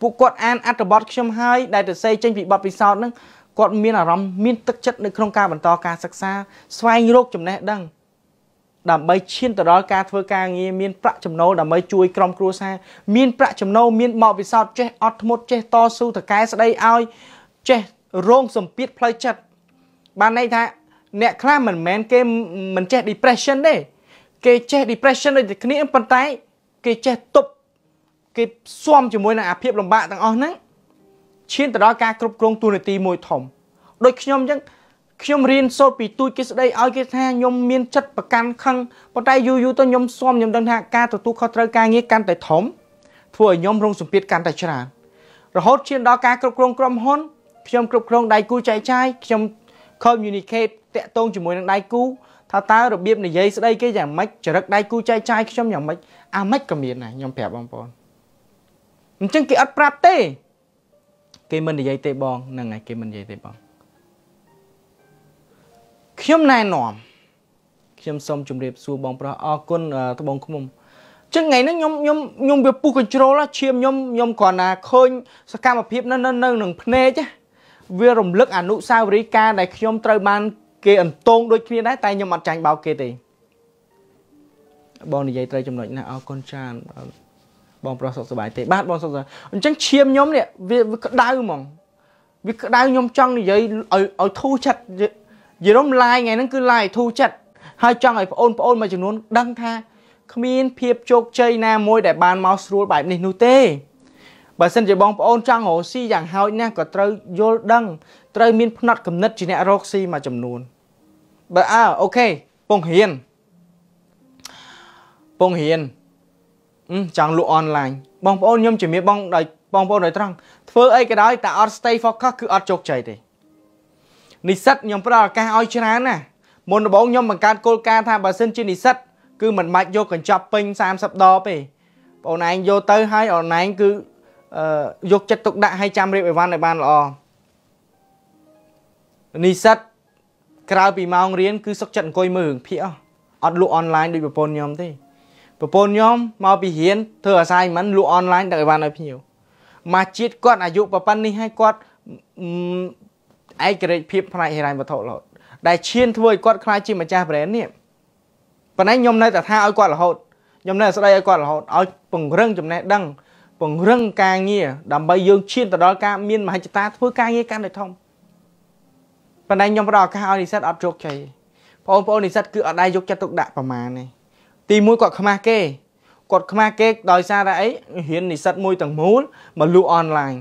S1: ពួកគាត់អានអត្ថបទខ្ញុំហើយដែលទៅសេចេញពីបទពិសោធន៍ហ្នឹងគាត់មានអារម្មណ៍មានទឹកចិត្តនៅក្នុងការបន្តការសិក្សាស្វែងរកចំណេះដឹងដើម្បីឈានទៅដល់ការធ្វើការងារមានប្រាក់ចំណូលដើម្បីជួយក្រុមគ្រួសារមានប្រាក់ចំណូលមានបទពិសោធន៍ចេះអត់ធ្មត់ចេះតស៊ូតកែស្ដីឲ្យចេះរងសម្ពាធផ្លូវចិត្តបានន័យថាអ្នកខ្លះមិនមែនគេមិនចេះ depression ទេគេចេះ depression ដូចតែគ្នាប៉ុន្តែ គេចេះទប់គេស៊ាំជាមួយនឹងអាភាពលំបាកទាំងអស់ហ្នឹងឈានទៅដល់ការគ្រប់គ្រងទូនាទីមួយធំដូចខ្ញុំអញ្ចឹងខ្ញុំរៀនសូត្រពីទូចគេស្ដីឲ្យគេថាខ្ញុំមានចិត្តប្រកាន់ខឹងប៉ុន្តែយូរយូរទៅខ្ញុំស៊ាំខ្ញុំដឹងថាការទទួលខុសត្រូវការងារកាន់តែធំធ្វើឲ្យខ្ញុំ រងសម្ពាធកាន់តែច្រើនរហូតឈានដល់ការគ្រប់គ្រងក្រុមហ៊ុនខ្ញុំគ្រប់គ្រងដៃគូចែកចាយខ្ញុំ communicate តាក់ទងជាមួយនឹងដៃគូថាតើរបៀបនិយាយស្ដី គេយ៉ាងម៉េចចរិតដៃគូចែកចាយខ្ញុំយ៉ាងម៉េចអាម៉េចក៏មានដែរខ្ញុំប្រាប់បងប្អូនអញ្ចឹងគេអត់ប្រាប់ទេគេមិននិយាយទេបងហ្នឹងហើយគេមិននិយាយទេបងខ្ញុំណែនាំខ្ញុំសូមជម្រាបសួរបង ប្រុសអរគុណត្បូងឃុំចឹងថ្ងៃនេះខ្ញុំខ្ញុំខ្ញុំវាពុះកញ្ជ្រោលឈាមខ្ញុំខ្ញុំគ្រាន់ណាឃើញសកម្មភាពនៅនៅនឹងភ្នែកវារំលឹកអនុស្សាវរីយ៍ការដែលខ្ញុំត្រូវបាន គេអន្ទងដូចគ្នាដែរតែខ្ញុំអត់ចាញ់បោកគេទេបងនិយាយត្រូវចំណុចណាអរគុណច្រើនបងប្រុសសុខសប្បាយទេបាទបងសុខសប្បាយអញ្ចឹងឈាមខ្ញុំនេះវាក្តៅហ្មងវាក្តៅខ្ញុំចង់និយាយឲ្យឲ្យធូរចិត្តយេរ៉ូមឡាយថ្ងៃហ្នឹងគឺឡាយធូរចិត្តហើយចង់ឲ្យបងប្អូនមួយចំនួនដឹង ថាគ្មានភាពជោគជ័យណាមួយដែលបានមកស្រួលបែបនេះនោះទេបើសិនជាបងប្អូនចង់រកស៊ីយ៉ាងហោចណាស់ក៏ត្រូវយល់ដឹងត្រូវមានផ្នត់គំនិតជាអ្នករកស៊ីមួយចំនួនបើអើអូខេពងរៀនពងរៀនចង់លក់អនឡាញបងប្អូនខ្ញុំជំរាបបងដោយបងប្អូនដោយត្រង់ធ្វើអីក៏ដោយតែអត់ stay focus គឺអត់ជោគជ័យទេនិស្សិតខ្ញុំផ្ដល់ឱកាសឲ្យច្រើនណាមុនដំបូងខ្ញុំបង្កើតគោលការណ៍ថាបើសិនជានិស្សិតគឺមិនបាច់យកកញ្ចប់ពេញ30ដបទេបងឯងយកទៅហើយអនឡាញគឺយកចិត្តទុកដាក់ឲ្យចាំរៀបអីវ៉ាន់ឲ្យបានល្អនិស្សិតក្រៅពីម៉ោងរៀនគឺសុកចិត្តអង្គុយមើលរឿងភាគអត់លក់អនឡាញដូចប្រពន្ធខ្ញុំទេប្រពន្ធខ្ញុំមកពីរៀនធ្វើ assignment លក់អនឡាញដល់អីវ៉ាន់ឲ្យភ្ញៀវមកជាតិគាត់អាយុប៉ុណ្ណេះហើយគាត់ឯករាជ្យភាពផ្នែកហិរញ្ញវត្ថុរហូតដែលឈានធ្វើឲ្យគាត់ខ្លាចជាម្ចាស់ brand នេះប៉ុន្តែខ្ញុំនៅតែថាឲ្យគាត់រហូតខ្ញុំនៅតែស្ដីឲ្យគាត់រហូតឲ្យ ពង្រឹងចំណេះដឹងពង្រឹងការងារដើម្បីយើងឈានទៅដល់ការមានមហិច្ឆតាធ្វើការងារកាន់តែធំប៉ុន្តែខ្ញុំផ្ដល់ឱកាសឲ្យនិស្សិតអត់ជោគជ័យបងប្អូននិស្សិតគឺអត់ដែរយកចិត្តទុកដាក់ប្រមាណទេទីមួយគាត់ខ្មាស់គេគាត់ខ្មាស់គេដោយសារតែអីរៀននិស្សិតមួយទាំងមូលមកលក់អនឡាញ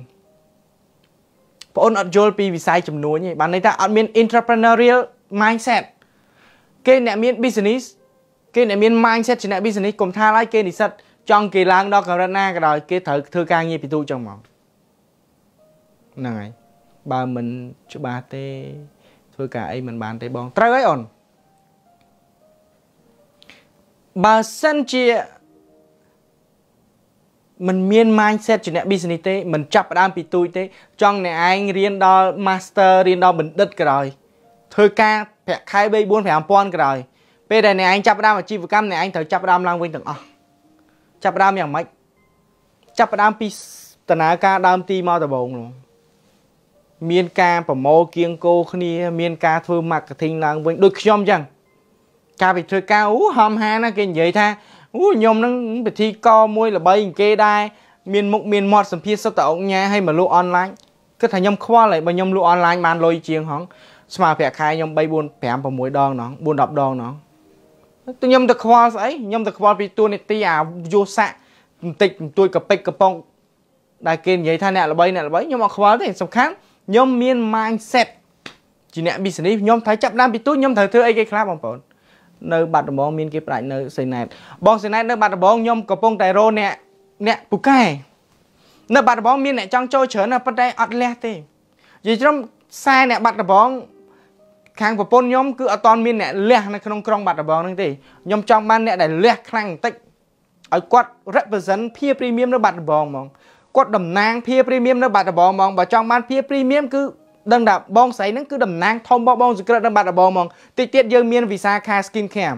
S1: បងអូនអត់យល់ពីវិស័យជំនួញទេបានន័យថាអត់មាន entrepreneurial mindset គេអ្នកមាន business គេអ្នកមាន mindset ជាអ្នក business កុំថាឡើយគេនិស្សិតចង់គេឡើងដល់កម្រិតណាក៏ដោយគេត្រូវធ្វើការងារពីទូចឹងមកហ្នឹងហើយបើមិនច្បាស់ទេ ធ្វើការអីមិនបានទេបងត្រូវហើយអូនបើសិនជាមិនមាន mindset ជាអ្នក business ទេមិនចាប់ផ្ដើមពីទូចទេ ចង់អ្នកឯងរៀនដល់ master រៀនដល់បណ្ឌិតក្រោយធ្វើការប្រាក់ខែ3 4 5000ក្រោយពេលដែលអ្នកឯងចាប់ផ្ដើមអាជីវកម្មអ្នកឯងត្រូវចាប់ផ្ដើមឡើងវិញទាំងអស់ចាប់ផ្ដើមយ៉ាងម៉េចចាប់ផ្ដើមពីដំណើរការដើមទីមកដំបូងនោះមានការប្រមូលគៀងគោគ្នា មាន ការធ្វើ marketing ឡើងវិញដូចខ្ញុំអញ្ចឹងការវិធ្វើការអូហំហាណាគេនិយាយថាអូខ្ញុំនឹងពិធីកមួយល្បីគេដែរមានមុខមានមាត់សម្ភារសុទ្ធតែអង្គញាឲ្យមកលក់អនឡាញគិតថាខ្ញុំខ្វល់ហើយបើខ្ញុំលក់អនឡាញបានលុយជាងហងស្មើប្រាក់ខែខ្ញុំ3 4 5 6ដងណង4 10ដងណងតែខ្ញុំទៅខ្វល់ស្អីខ្ញុំទៅខ្វល់ពីតួនាទីអាយោស័កបន្តិចបន្តួចកប៉ិចកប៉ុងដែលគេនិយាយថាអ្នកល្បីអ្នកល្បីខ្ញុំអត់ខ្វល់ទេសំខាន់ខ្ញុំមាន mindset ជាអ្នក business ខ្ញុំត្រូវចាប់ដើមពីទូខ្ញុំត្រូវធ្វើអីគេខ្លះបងប្អូននៅបាត់ដំបងមានគេប្រាច់នៅសេណែតបងសេណែតនៅបាត់ដំបងខ្ញុំកំពុងតែរោអ្នកអ្នកពូកែនៅបាត់ដំបងមានអ្នកចង់ចូលច្រើនណាស់ប៉ុន្តែអត់លះទេនិយាយត្រឹមខ្សែអ្នកបាត់ដំបងខាងប្រពន្ធខ្ញុំគឺអត់តមានអ្នកលះនៅក្នុងក្រុងបាត់ដំបងហ្នឹងទេខ្ញុំចង់បានអ្នកដែលលះខ្លាំងបន្តិចឲ្យគាត់ represent ភាព premium នៅបាត់ដំបងហ្មងគាត់តំណាងភាព premium នៅបាត់ដំបងហ្មងបើចង់បានភាព premium គឺដឹងថាបងស្រីហ្នឹងគឺតំណាងធំរបស់បងសក្រិតនៅបាត់ដបងហ្មងតិចទៀតយើងមានវិសាខា skin care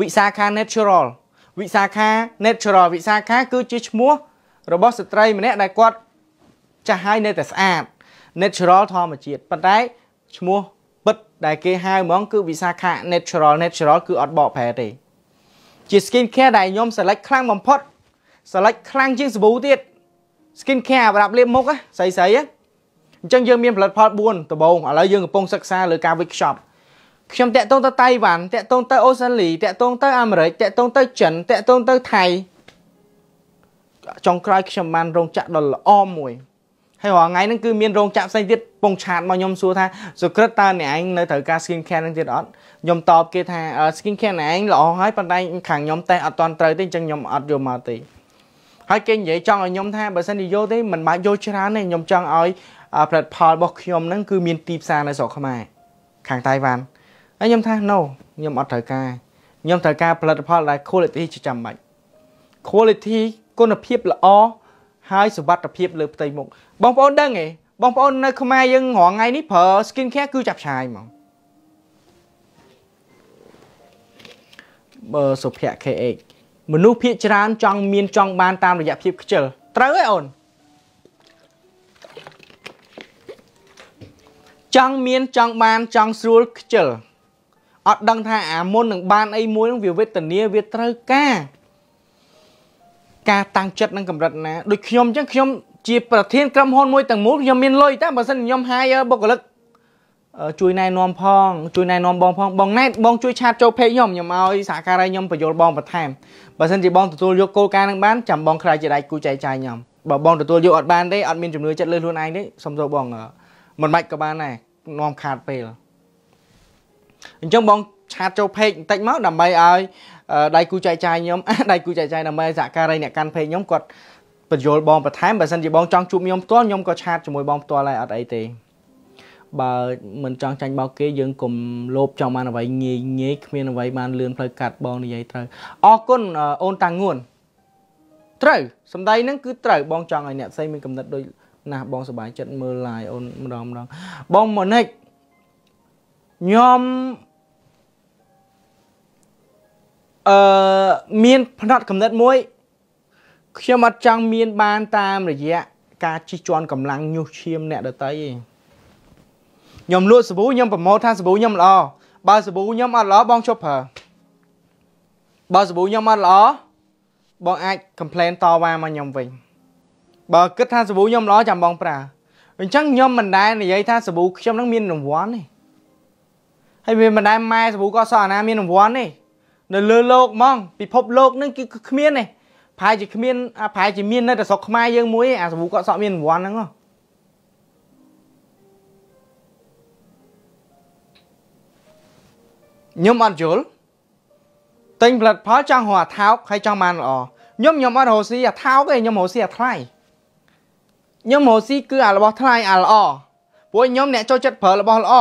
S1: វិសាខា natural វិសាខា natural វិសាខាគឺជាឈ្មោះរបស់ស្ត្រីម្នាក់ដែលគាត់ចាស់ហើយនៅតែស្អាត natural ធម្មជាតិប៉ុន្តែឈ្មោះពិតដែលគេហៅហ្មង គឺវិសាខា natural natural គឺអត់បកប្រែទេ ជា skin care ដែលខ្ញុំ select ខ្លាំងបំផុត select ខ្លាំងជាងសាប៊ូទៀត skin care សម្រាប់លាបមុខស្រីស្រីហ្នឹងអញ្ចឹងយើងមានផលិតផល4ដំបូងឥឡូវយើងកំពុងសិក្សាលើការ workshop ខ្ញុំតាក់ទងទៅតៃវ៉ាន់តាក់ទងទៅអូស្ត្រាលីតាក់ទងទៅអាមេរិកតាក់ទងទៅចិនតាក់ទងទៅថៃចុងក្រោយខ្ញុំបានរោងចក្រដ៏ល្អមួយហើយរាល់ថ្ងៃហ្នឹងគឺមានរោងចក្រផ្សេងទៀតពងឆាតមកខ្ញុំសួរថាសុក្រិតតើអ្នកឯងនៅត្រូវការ skin care ហ្នឹងទៀតអត់ខ្ញុំតបគេថា skin care អ្នកឯងល្អហើយប៉ុន្តែខាងខ្ញុំតេស្តអត់ទាន់ត្រូវទេអញ្ចឹងខ្ញុំអត់យកមកទេហើយគេនិយាយចង់ឲ្យខ្ញុំថាបើសិនជាយកទេមិនបាច់យកច្រើនទេខ្ញុំចង់ឲ្យផលិតផលរបស់ខ្ញុំហ្នឹងគឺមានទីផ្សារនៅស្រុកខ្មែរខាងតៃវ៉ាន់ហើយខ្ញុំថា no ខ្ញុំអត់ត្រូវការខ្ញុំត្រូវការផលិតផលដែល quality ជាចាំបាច់ quality គុណភាពល្អហើយសុវត្ថិភាពលើផ្ទៃមុខបងប្អូនដឹងទេបងប្អូននៅខ្មែរយើងរាល់ថ្ងៃនេះប្រើ skin care គឺចាប់ឆាយហ្មងបើសុភ័ក្រ KH មនុស្សភាគច្រើនចង់មានចង់បានតាមរយៈភាពខ្ជិលត្រូវទេអូនចង់មានចង់បានចង់ស្រួលខ្ជិលអត់ដឹងថាអាមុននឹងបានអីមួយនឹងវាវេទនាវាត្រូវការការតាំងចិត្តនឹងកម្រិតណាដូចខ្ញុំអញ្ចឹងខ្ញុំជាប្រធានក្រុមហ៊ុនមួយទាំងមូលខ្ញុំមានលុយតែបើមិនខ្ញុំហាយបុគ្គលិកជួយណែនាំផងជួយណែនាំបងផងបងណែតបងជួយឆាតចូលពេកខ្ញុំខ្ញុំឲ្យសហការីខ្ញុំបញ្យលបងបន្ថែមបើសិនជាបងទទួលយកគោលការណ៍នឹងបានចាំបងខ្លាចជាដៃគូចែកចាយខ្ញុំបើបងទទួលយកអត់បានទេអត់មានជំនឿចិត្តលើខ្លួនឯងទេសុំទោសបងមិនបាច់ក៏បានដែរនាំខាតពេលអញ្ចឹងបងឆាតចូលពេកបន្តិចមកដើម្បីឲ្យដៃគូចែកចាយខ្ញុំដៃគូចែកចាយដើម្បីសហការីអ្នកកាន់ពេកខ្ញុំគាត់បញ្យល់បងបន្ថែមបើសិនជាបងចង់ជួបខ្ញុំផ្ទាល់ខ្ញុំក៏ឆាតជាមួយបងផ្ទាល់ដែរអត់អីទេបើមិនចង់ចាញ់បោកគេយើងកុំលោភចង់បានអ្វីងាយងាយគ្មានអ្វីបានលឿនផ្លូវកាត់បងនិយាយត្រូវអរគុណអូនតាងួនត្រូវសំដីហ្នឹងគឺត្រូវបងចង់ឲ្យអ្នកផ្សេងមានកំណត់ដូចណាស់បងសប្បាយចិត្តមើល live អូនម្ដងម្ដងបងម៉ូនិកញោមអឺមានផ្នត់កំណត់មួយខ្ញុំអត់ចង់មាន បាន តាមរយៈការជិះជាន់កម្លាំងញុះឈាមអ្នកដតីឯងខ្ញុំលក់សាប៊ូខ្ញុំប្រម៉ូទថាសាប៊ូខ្ញុំល្អបើសាប៊ូខ្ញុំអត់ល្អបងជប់ប្រើបើសាប៊ូខ្ញុំអត់ល្អបងអាច complain តវ៉ាមកខ្ញុំវិញបើគិតថាសាប៊ូខ្ញុំល្អចាំបងប្រើអញ្ចឹងខ្ញុំមិនដែលនិយាយថាសាប៊ូខ្ញុំនឹងមានរង្វាន់ទេហើយវាមិនដែលម៉ែសាប៊ូក៏សោះអាណាមានរង្វាន់ទេនៅលើលោកហ្មងពិភពលោកនឹងគឺគ្មានទេប្រហែលជាគ្មានប្រហែលជាមាន នៅតែស្រុកខ្មែរយើងមួយអាសាប៊ូក៏សក់មានរង្វាន់ហ្នឹងហ៎ខ្ញុំអត់យល់ទិញផលិតផលចង់រកថោកហើយចង់បានល្អខ្ញុំខ្ញុំអត់រកស៊ីអាថោកទេខ្ញុំរកស៊ីអាថ្លៃខ្ញុំរកស៊ីគឺអារបស់ថ្លៃអាល្អព្រោះខ្ញុំអ្នកចូលចិត្តប្រើរបស់ល្អ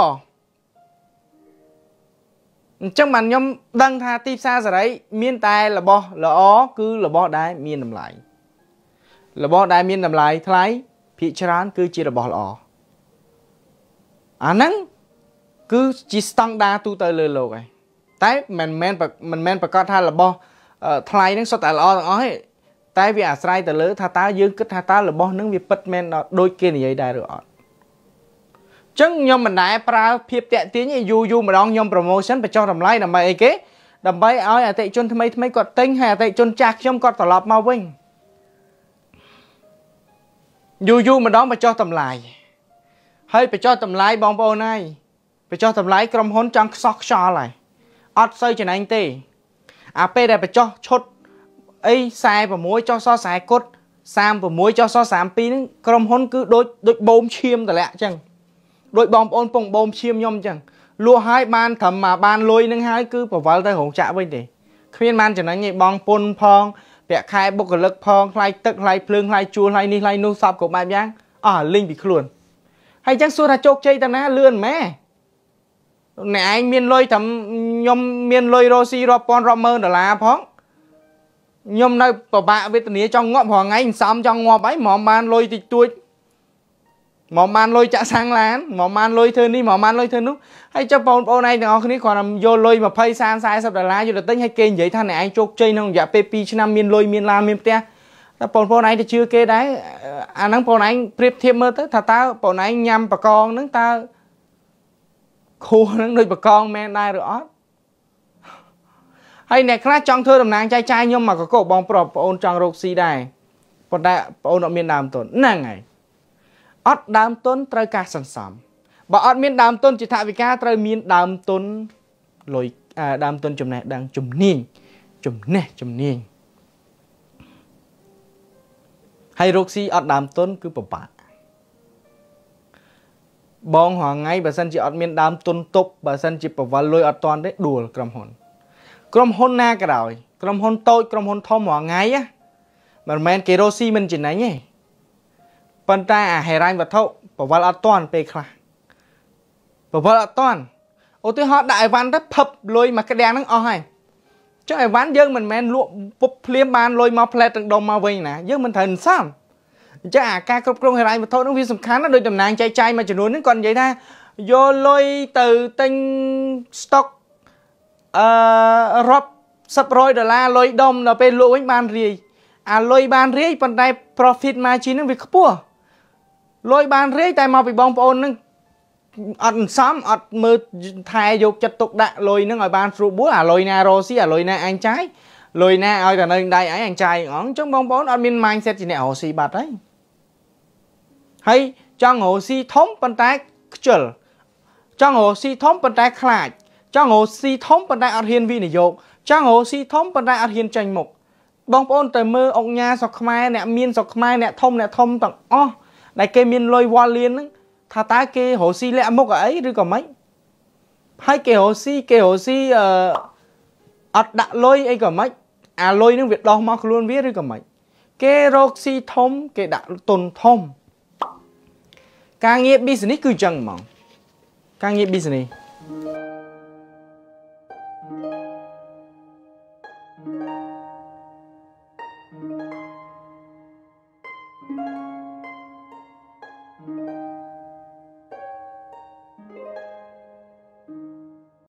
S1: អញ្ចឹងបានខ្ញុំដឹងថាទីផ្សារសេរី មាន តែរបស់ល្អគឺរបស់ ដែល មានតម្លៃរបស់ ដែលមានតម្លៃថ្លៃភាគច្រើន គឺជារបស់ល្អអាហ្នឹងគឺជាស្តង់ដារទូទៅលើโลกឯងតែមិនមែនមិនមែនប្រកាសថារបស់ថ្លៃហ្នឹងសុទ្ធតែល្អទាំងអស់ទេតែវាអាស្រ័យទៅលើថាតើយើងគិតថាតើរបស់នឹងវាពិតមែនដូចគេនិយាយដែរឬអត់ចឹងខ្ញុំមិនដែរប្រើភាពតាក់ទាញយូរយូរម្ដងខ្ញុំ promotion បញ្ចុះតម្លៃដើម្បីអីគេដើម្បីឲ្យអតិជនថ្មីថ្មីគាត់ទិញហើយអតិជនចាស់ខ្ញុំគាត់ត្រឡប់មកវិញយូរយូរម្ដងបញ្ចុះតម្លៃហើយបញ្ចុះតម្លៃបងប្អូនហើយបញ្ចុះតម្លៃក្រុមហ៊ុនចង់ខ្សោះខ្សល់ហើយអត់សូវចំណេញទេ អាពេលដែលបញ្ចុះឈុតអី46ចុះសរ40គុត36ចុះសរ32ហ្នឹងក្រុមហ៊ុនគឺដូចដូចបូមឈាមតម្លាក់អញ្ចឹងដូចបងប្អូនពងបូមឈាមខ្ញុំអញ្ចឹងលក់ហើយបានត្រឹមមកបានលុយនឹងហើយគឺប្រវល់ទៅរោងចក្រវិញទេគ្មានបានចំណេញទេបងពុន ផងប្រាក់ខែបុគ្គលិកផងថ្លៃទឹកថ្លៃភ្លើងថ្លៃជួលថ្លៃនេះថ្លៃនោះសពគ្រប់បែបយ៉ាងអស់លីងពីខ្លួនហើយអញ្ចឹងសួរថាជោគជ័យតាណាលឿនម៉ែអ្នកឯងមានលុយត្រឹមខ្ញុំមានលុយរ៉ូស៊ីរាប់ពាន់រាប់ម៉ឺនដុល្លារផងខ្ញុំនៅពិបាកវេទនាចង់ងាប់រងថ្ងៃមិនសមចង់ងាប់អីហ្មងបានលុយតិចតួចហ្មងបានលុយចាក់សាំងឡានហ្មងបានលុយធ្វើនេះហ្មងបានលុយធ្វើនោះហើយចុះបងប្អូនឯងទាំងអស់គ្នាគ្រាន់តែយកលុយ20 30 40ដុល្លារយកទៅទិញហើយគេនិយាយថាអ្នកឯងជោគជ័យក្នុងរយៈពេល2ឆ្នាំមានលុយមានឡានមានផ្ទះតែបងប្អូនឯងទៅជឿគេដែរអាហ្នឹងបងឯងប្រៀបធៀបមើលទៅថាតើបងឯងញ៉ាំបកងហ្នឹងតើខួរហ្នឹងដូចបកងមែនដែរឬអត់ហើយអ្នកខ្លះចង់ធ្វើតំណាងចាយចាយខ្ញុំមកកកបងប្រុសបងអូនចង់រកស៊ីដែរប៉ុន្តែបងអូនអត់មាន ដើមទុនហ្នឹងហើយអត់ដើមទុនត្រូវការសន្សំបើអត់មានដើមទុនជាថវិកាត្រូវមាន ដើមទុនលុយដើមទុនចំណេះដឹងជំនាញចំណេះជំនាញហើយរកស៊ីអត់ដើមទុនគឺពិបាកបងរហងៃបើសិនជាអត់មានដើមទុនទប់បើសិនជាប្រវល់លុយអត់តាន់ទេដួលក្រុមហ៊ុនក្រុមហ៊ុនណាក៏ដោយក្រុមហ៊ុនតូចក្រុមហ៊ុនធំរាល់ថ្ងៃណាមិនមែនគេរស់ស៊ីមិនចំណេញទេប៉ុន្តែអាហេរ៉ាញ់វត្ថុប្រវល់អត់តាន់ពេលខ្លះប្រវល់អត់តាន់ឧទាហរណ៍ដាក់អីវ៉ាន់ទៅភឹបលុយមួយក្ដាំងហ្នឹងអស់ហើយចុះអីវ៉ាន់យើងមិនមែនលក់ពុបភ្លាមបានលុយមកផ្លែទាំងដុំមកវិញណាយើងមិនត្រូវសំអញ្ចឹងអាការគ្រប់គ្រងហិរញ្ញវត្ថុហ្នឹងវាសំខាន់ណាស់ដោយតំណាងចែកចាយមួយចំនួនហ្នឹងគាត់និយាយថាយកលុយទៅទិញ stock អឺរាប់សិបរយដុល្លារលុយដុំដល់ពេលលក់វិញបានរាយអាលុយបានរាយប៉ុន្តែ profit margin នឹងវាខ្ពស់លុយបានរាយតែមកពីបងប្អូននឹងអត់សំអត់មើលថែយកចិត្តទុកដាក់លុយនឹងឲ្យបានស្រួលបួលអាលុយណារស៊ីអាលុយណាអញចាយលុយណាឲ្យតែនៅដៃឯងអញចាយហ្មងអញ្ចឹងបងប្អូនអត់មាន mindset ជាអ្នករស៊ីបាត់ហើយហើយចង់រស៊ីធំប៉ុន្តែខ្ជិលចង់រស៊ីធំប៉ុន្តែខ្លាចចង់រកស៊ីធំប៉ុន្តែអត់ហ៊ានវិនិយោគចង់រកស៊ីធំប៉ុន្តែអត់ហ៊ានចាញ់មុខបងប្អូនទៅមើលអង្គញាស្រុកខ្មែរអ្នក មានស្រុកខ្មែរអ្នកធំអ្នកធំទាំងអស់ដែលគេមានលុយវ៉ាលៀនហ្នឹងថាតើគេរកស៊ីលាក់មុខអីឬក៏មិនហើយគេរកស៊ីគេរកស៊ីអឺអត់ដាក់លុយអីក៏មិនអាលុយនឹងវាដោះមកខ្លួនវាឬក៏មិនគេរកស៊ីធំគេដាក់ទុនធំការងារ business គឺចឹងហ្មងការងារ business